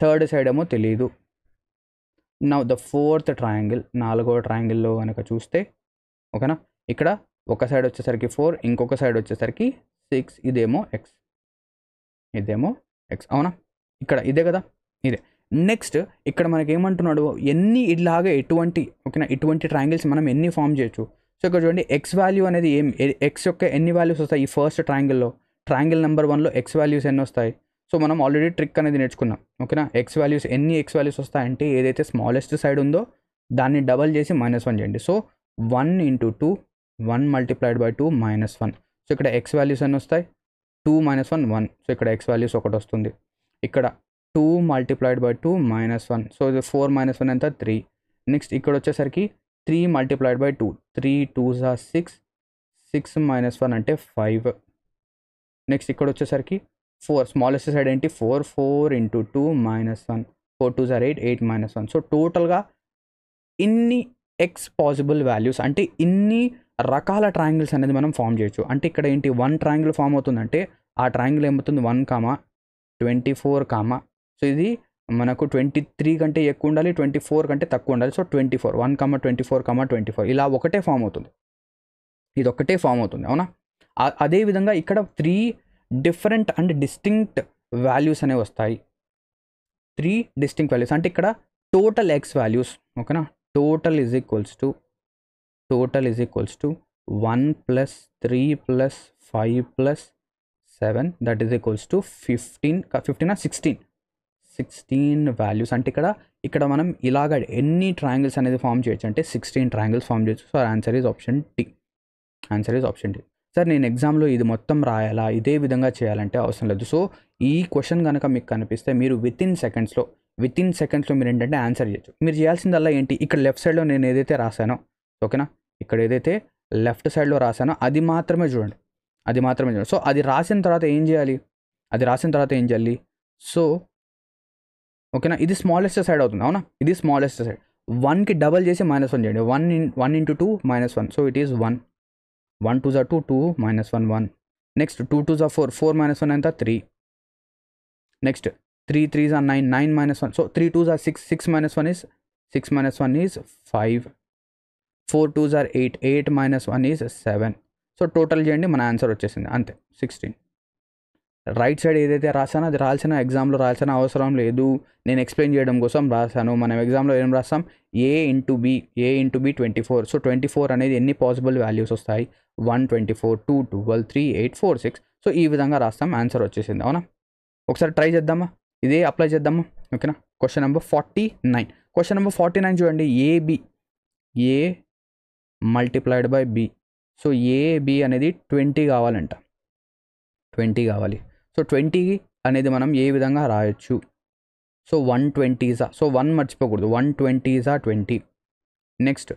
థర్డ్ సైడ్ ఏమో తెలియదు నా ద ఫోర్త్ ట్రయాంగిల్ నాలుగో ట్రయాంగిల్లో కనుక చూస్తే ఓకేనా ఇక్కడ ఒక సైడ్ వచ్చేసరికి ఫోర్ ఇంకొక సైడ్ వచ్చేసరికి సిక్స్ ఇదేమో ఎక్స్ ఇదేమో ఎక్స్ అవునా ఇక్కడ ఇదే కదా ఇదే నెక్స్ట్ ఇక్కడ మనకి ఏమంటున్నాడు ఎన్ని ఇలాగే ఎటువంటి ఓకేనా ఇటువంటి ట్రయాంగిల్స్ మనం ఎన్ని ఫామ్ చేయొచ్చు సో ఇక్కడ చూడండి ఎక్స్ వాల్యూ అనేది ఏం ఎక్స్ యొక్క ఎన్ని వాల్యూస్ వస్తాయి ఈ ఫస్ట్ ట్రయాంగిల్లో ట్రాంగిల్ నెంబర్ వన్లో ఎక్స్ వాల్యూస్ ఎన్ని వస్తాయి సో మనం ఆల్రెడీ ట్రిక్ అనేది నేర్చుకున్నాం ఓకేనా ఎక్స్ వాల్యూస్ ఎన్ని ఎక్స్ వాల్యూస్ వస్తాయంటే ఏదైతే స్మాలెస్ట్ సైడ్ ఉందో దాన్ని డబల్ చేసి మైనస్ వన్ చేయండి so one into two one multiplied by two minus one so ఇక్కడ ఎక్స్ వాల్యూస్ ఎన్ని వస్తాయి two minus one one so ఇక్కడ ఎక్స్ వాల్యూస్ ఒకటి వస్తుంది ఇక్కడ two multiplied by two minus one so ఇది ఫోర్ మైనస్ వన్ ఎంత త్రీ నెక్స్ట్ ఇక్కడ వచ్చేసరికి three multiplied by two three two six six minus one అంటే ఫైవ్ నెక్స్ట్ ఇక్కడ వచ్చేసరికి ఫోర్ స్మాలెస్ట్ సైడ్ ఏంటి four four into two minus one four two సార్ eight eight minus one so టోటల్గా ఇన్ని ఎక్స్ పాసిబుల్ వాల్యూస్ అంటే ఇన్ని రకాల ట్రాంగిల్స్ అనేది మనం ఫామ్ చేయొచ్చు అంటే ఇక్కడ ఏంటి వన్ ట్రాంగిల్ ఫామ్ అవుతుందంటే ఆ ట్రాంగిల్ ఏమవుతుంది one comma twenty four comma so ఇది మనకు ట్వంటీ త్రీ కంటే ఎక్కువ ఉండాలి ట్వంటీ ఫోర్ కంటే తక్కువ ఉండాలి so twenty four one comma twenty four comma twenty four ఇలా ఒకటే ఫామ్ అవుతుంది ఇది ఒకటే ఫామ్ అవుతుంది అవునా అదేవిధంగా ఇక్కడ three different and distinct values అనేవి వస్తాయి త్రీ డిస్టింక్ వాల్యూస్ అంటే ఇక్కడ టోటల్ ఎక్స్ వాల్యూస్ ఓకేనా total is equals to total is equals to one plus three plus five plus seven that is equals to fifteen ఫిఫ్టీనా sixteen sixteen values అంటే ఇక్కడ ఇక్కడ మనం ఇలాగ ఎన్ని ట్రాంగిల్స్ అనేది ఫామ్ చేయొచ్చు అంటే సిక్స్టీన్ ట్రాంగిల్స్ ఫామ్ చేయొచ్చు so answer is option D answer is option D sir నేను ఎగ్జామ్లో ఇది మొత్తం రాయాలా ఇదే విధంగా చేయాలంటే అవసరం లేదు సో ఈ క్వశ్చన్ కనుక మీకు కనిపిస్తే మీరు విత్ ఇన్ సెకండ్స్లో విత్ ఇన్ సెకండ్స్లో మీరు ఏంటంటే ఆన్సర్ చేయొచ్చు మీరు చేయాల్సిందల్లా ఏంటి ఇక్కడ లెఫ్ట్ సైడ్లో నేను ఏదైతే రాశానో ఓకేనా ఇక్కడ ఏదైతే లెఫ్ట్ సైడ్లో రాశానో అది మాత్రమే చూడండి అది మాత్రమే చూడండి సో అది రాసిన తర్వాత ఏం చేయాలి అది రాసిన తర్వాత ఏం చేయాలి సో ఓకేనా ఇది స్మాలెస్ట్ సైడ్ అవుతుంది అవునా ఇది స్మాలెస్ట్ సైడ్ వన్కి డబల్ చేసి మైనస్ వన్ చేయండి one in one into two minus one so it is one one two జా two two minus one one next two two జా ఫోర్ ఫోర్ మైనస్ వన్ ఎంత three next three three జా nine nine minus one so three two జా six six minus one is six minus one is five four two జార్ eight eight minus one is seven so total చేయండి మన answer వచ్చేసింది అంతే sixteen right side ఏదైతే రాసానో అది రాల్సిన ఎగ్జామ్లో రాల్సిన అవసరం లేదు నేను ఎక్స్ప్లెయిన్ చేయడం కోసం రాశాను మనం ఎగ్జామ్లో ఏం రాస్తాం A into B A into B twenty four so twenty four అనేది ఎన్ని పాసిబుల్ వాల్యూస్ వస్తాయి one twenty four two twelve three eight four six so ఈ విధంగా రాస్తాం ఆన్సర్ వచ్చేసింది అవునా ఒకసారి ట్రై చేద్దామా ఇదే అప్లై చేద్దామా ఓకేనా question number forty nine question number forty nine చూడండి AB A multiplied by B so AB అనేది ట్వంటీ కావాలంట ట్వంటీ కావాలి సో ట్వంటీ అనేది మనం ఏ విధంగా రాయొచ్చు సో వన్ ట్వంటీసా సో వన్ మర్చిపోకూడదు వన్ ట్వంటీసా ట్వంటీ నెక్స్ట్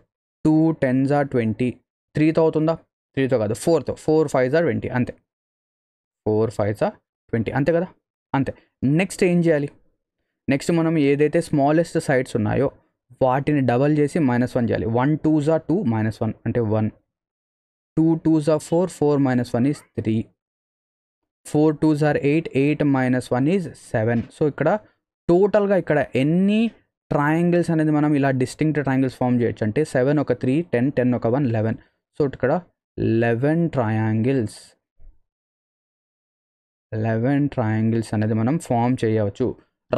టూ టెన్సా ట్వంటీ త్రీతో అవుతుందా త్రీతో కాదు ఫోర్తో ఫోర్ ఫైవ్ సార్ ట్వంటీ అంతే ఫోర్ ఫైవ్ సార్ ట్వంటీ అంతే కదా అంతే నెక్స్ట్ ఏం చేయాలి నెక్స్ట్ మనం ఏదైతే స్మాలెస్ట్ సైడ్స్ ఉన్నాయో వాటిని డబల్ చేసి మైనస్ వన్ చేయాలి వన్ టూ జా టూ మైనస్ వన్ అంటే వన్ టూ టూ జా four four minus one is three four two జార్ eight eight minus one is seven so ఇక్కడ టోటల్గా ఇక్కడ ఎన్ని ట్రయాంగిల్స్ అనేది మనం ఇలా డిస్టింక్ట్ ట్రయాంగిల్స్ ఫామ్ చేయొచ్చు అంటే సెవెన్ ఒక త్రీ టెన్ టెన్ ఒక వన్ లెవెన్ సో ఇక్కడ లెవెన్ ట్రయాంగిల్స్ లెవెన్ ట్రయాంగిల్స్ అనేది మనం ఫామ్ చేయవచ్చు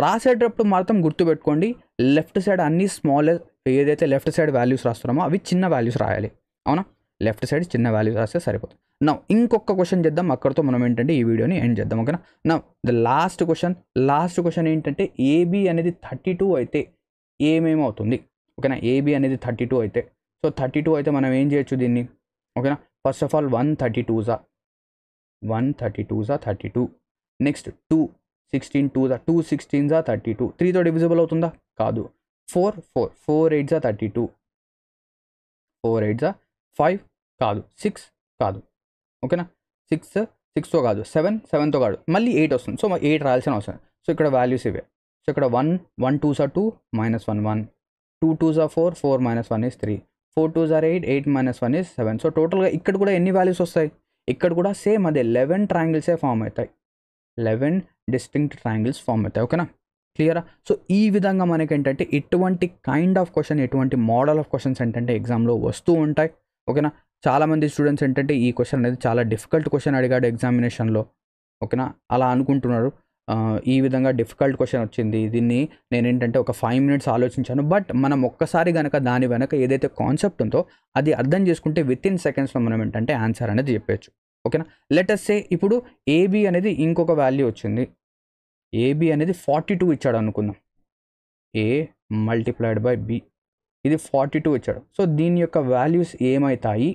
రాసేటప్పుడు మాత్రం గుర్తుపెట్టుకోండి లెఫ్ట్ సైడ్ అన్ని స్మాల్ ఏదైతే లెఫ్ట్ సైడ్ వాల్యూస్ రాస్తున్నామో అవి చిన్న వాల్యూస్ రాయాలి అవునా లెఫ్ట్ సైడ్ చిన్న వాల్యూస్ రాస్తే సరిపోతుంది నా ఇంకొక క్వశ్చన్ చేద్దాం అక్కడతో మనం ఏంటంటే ఈ వీడియోని ఎండ్ చేద్దాం ఓకేనా నా the last question last question ఏంటంటే ఏబీ అనేది థర్టీ టూ అయితే ఏమేమి అవుతుంది ఓకేనా ఏబీ అనేది థర్టీ టూ అయితే సో థర్టీ టూ అయితే మనం ఏం చేయొచ్చు దీన్ని ఓకేనా first of all one thirty two one thirty two thirty two next two sixteen టూజా టూ సిక్స్టీన్ థర్టీ టూ త్రీతో డివిజిబుల్ అవుతుందా కాదు four four four eight thirty two four eight five కాదు సిక్స్ కాదు ఓకేనా సిక్స్ సిక్స్తో కాదు సెవెన్ సెవెన్తో కాదు మళ్ళీ ఎయిట్ వస్తుంది సో ఎయిట్ రాయాల్సిన అవసరం సో ఇక్కడ వాల్యూస్ ఇవే సో ఇక్కడ వన్ వన్ టూ సా two minus one one two two సా four four minus one is three four two జార్ eight eight minus one is seven so టోటల్గా ఇక్కడ కూడా ఎన్ని వాల్యూస్ వస్తాయి ఇక్కడ కూడా సేమ్ అదే లెవెన్ ట్రాంగిల్సే ఫామ్ అవుతాయి లెవెన్ డిస్టింక్ట్ ట్రాంగిల్స్ ఫామ్ అవుతాయి ఓకేనా క్లియరా సో ఈ విధంగా మనకి ఏంటంటే ఇటువంటి కైండ్ ఆఫ్ క్వశ్చన్ ఎటువంటి మోడల్ ఆఫ్ క్వశ్చన్స్ ఏంటంటే ఎగ్జామ్లో వస్తూ ఉంటాయి ఓకేనా చాలామంది స్టూడెంట్స్ ఏంటంటే ఈ క్వశ్చన్ అనేది చాలా డిఫికల్ట్ క్వశ్చన్ అడిగాడు ఎగ్జామినేషన్లో ఓకేనా అలా అనుకుంటున్నారు ఈ విధంగా డిఫికల్ట్ క్వశ్చన్ వచ్చింది దీన్ని నేను ఏంటంటే ఒక ఫైవ్ మినిట్స్ ఆలోచించాను బట్ మనం ఒక్కసారి కనుక దాని వెనక ఏదైతే కాన్సెప్ట్ ఉందో అది అర్థం చేసుకుంటే విత్ ఇన్ సెకండ్స్లో మనం ఏంటంటే ఆన్సర్ అనేది చెప్పచ్చు ఓకేనా లెటస్ సే ఇప్పుడు ఏబి అనేది ఇంకొక వాల్యూ వచ్చింది ఏబి అనేది ఫార్టీ టూ ఇచ్చాడు అనుకుందాం ఏ మల్టిప్లైడ్ బై బి ఇది ఫార్టీ టూ ఇచ్చాడు సో దీని యొక్క వాల్యూస్ ఏమవుతాయి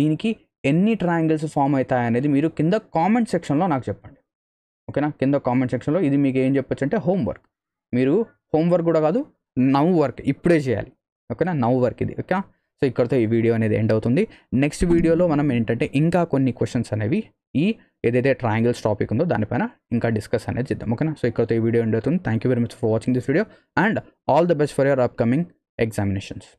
దీనికి ఎన్ని ట్రయాంగిల్స్ ఫామ్ అవుతాయి అనేది మీరు కింద కామెంట్ సెక్షన్లో నాకు చెప్పండి ఓకేనా కింద కామెంట్ సెక్షన్లో ఇది మీకు ఏం చెప్పొచ్చు అంటే హోంవర్క్ మీరు హోంవర్క్ కూడా కాదు నవ్ వర్క్ ఇప్పుడే చేయాలి ఓకేనా నవ్ వర్క్ ఇది ఓకే సో ఇక్కడతో ఈ వీడియో అనేది ఎండ్ అవుతుంది నెక్స్ట్ వీడియోలో మనం ఏంటంటే ఇంకా కొన్ని క్వశ్చన్స్ అనేవి ఈ ఏదైతే ట్రయాంగిల్స్ టాపిక్ ఉందో దానిపైన ఇంకా డిస్కస్ అనేది చేద్దాం ఓకేనా సో ఇక్కడతో ఈ వీడియో ఎండ్ అవుతుంది thank you very much for watching this video and all the best for your upcoming examinations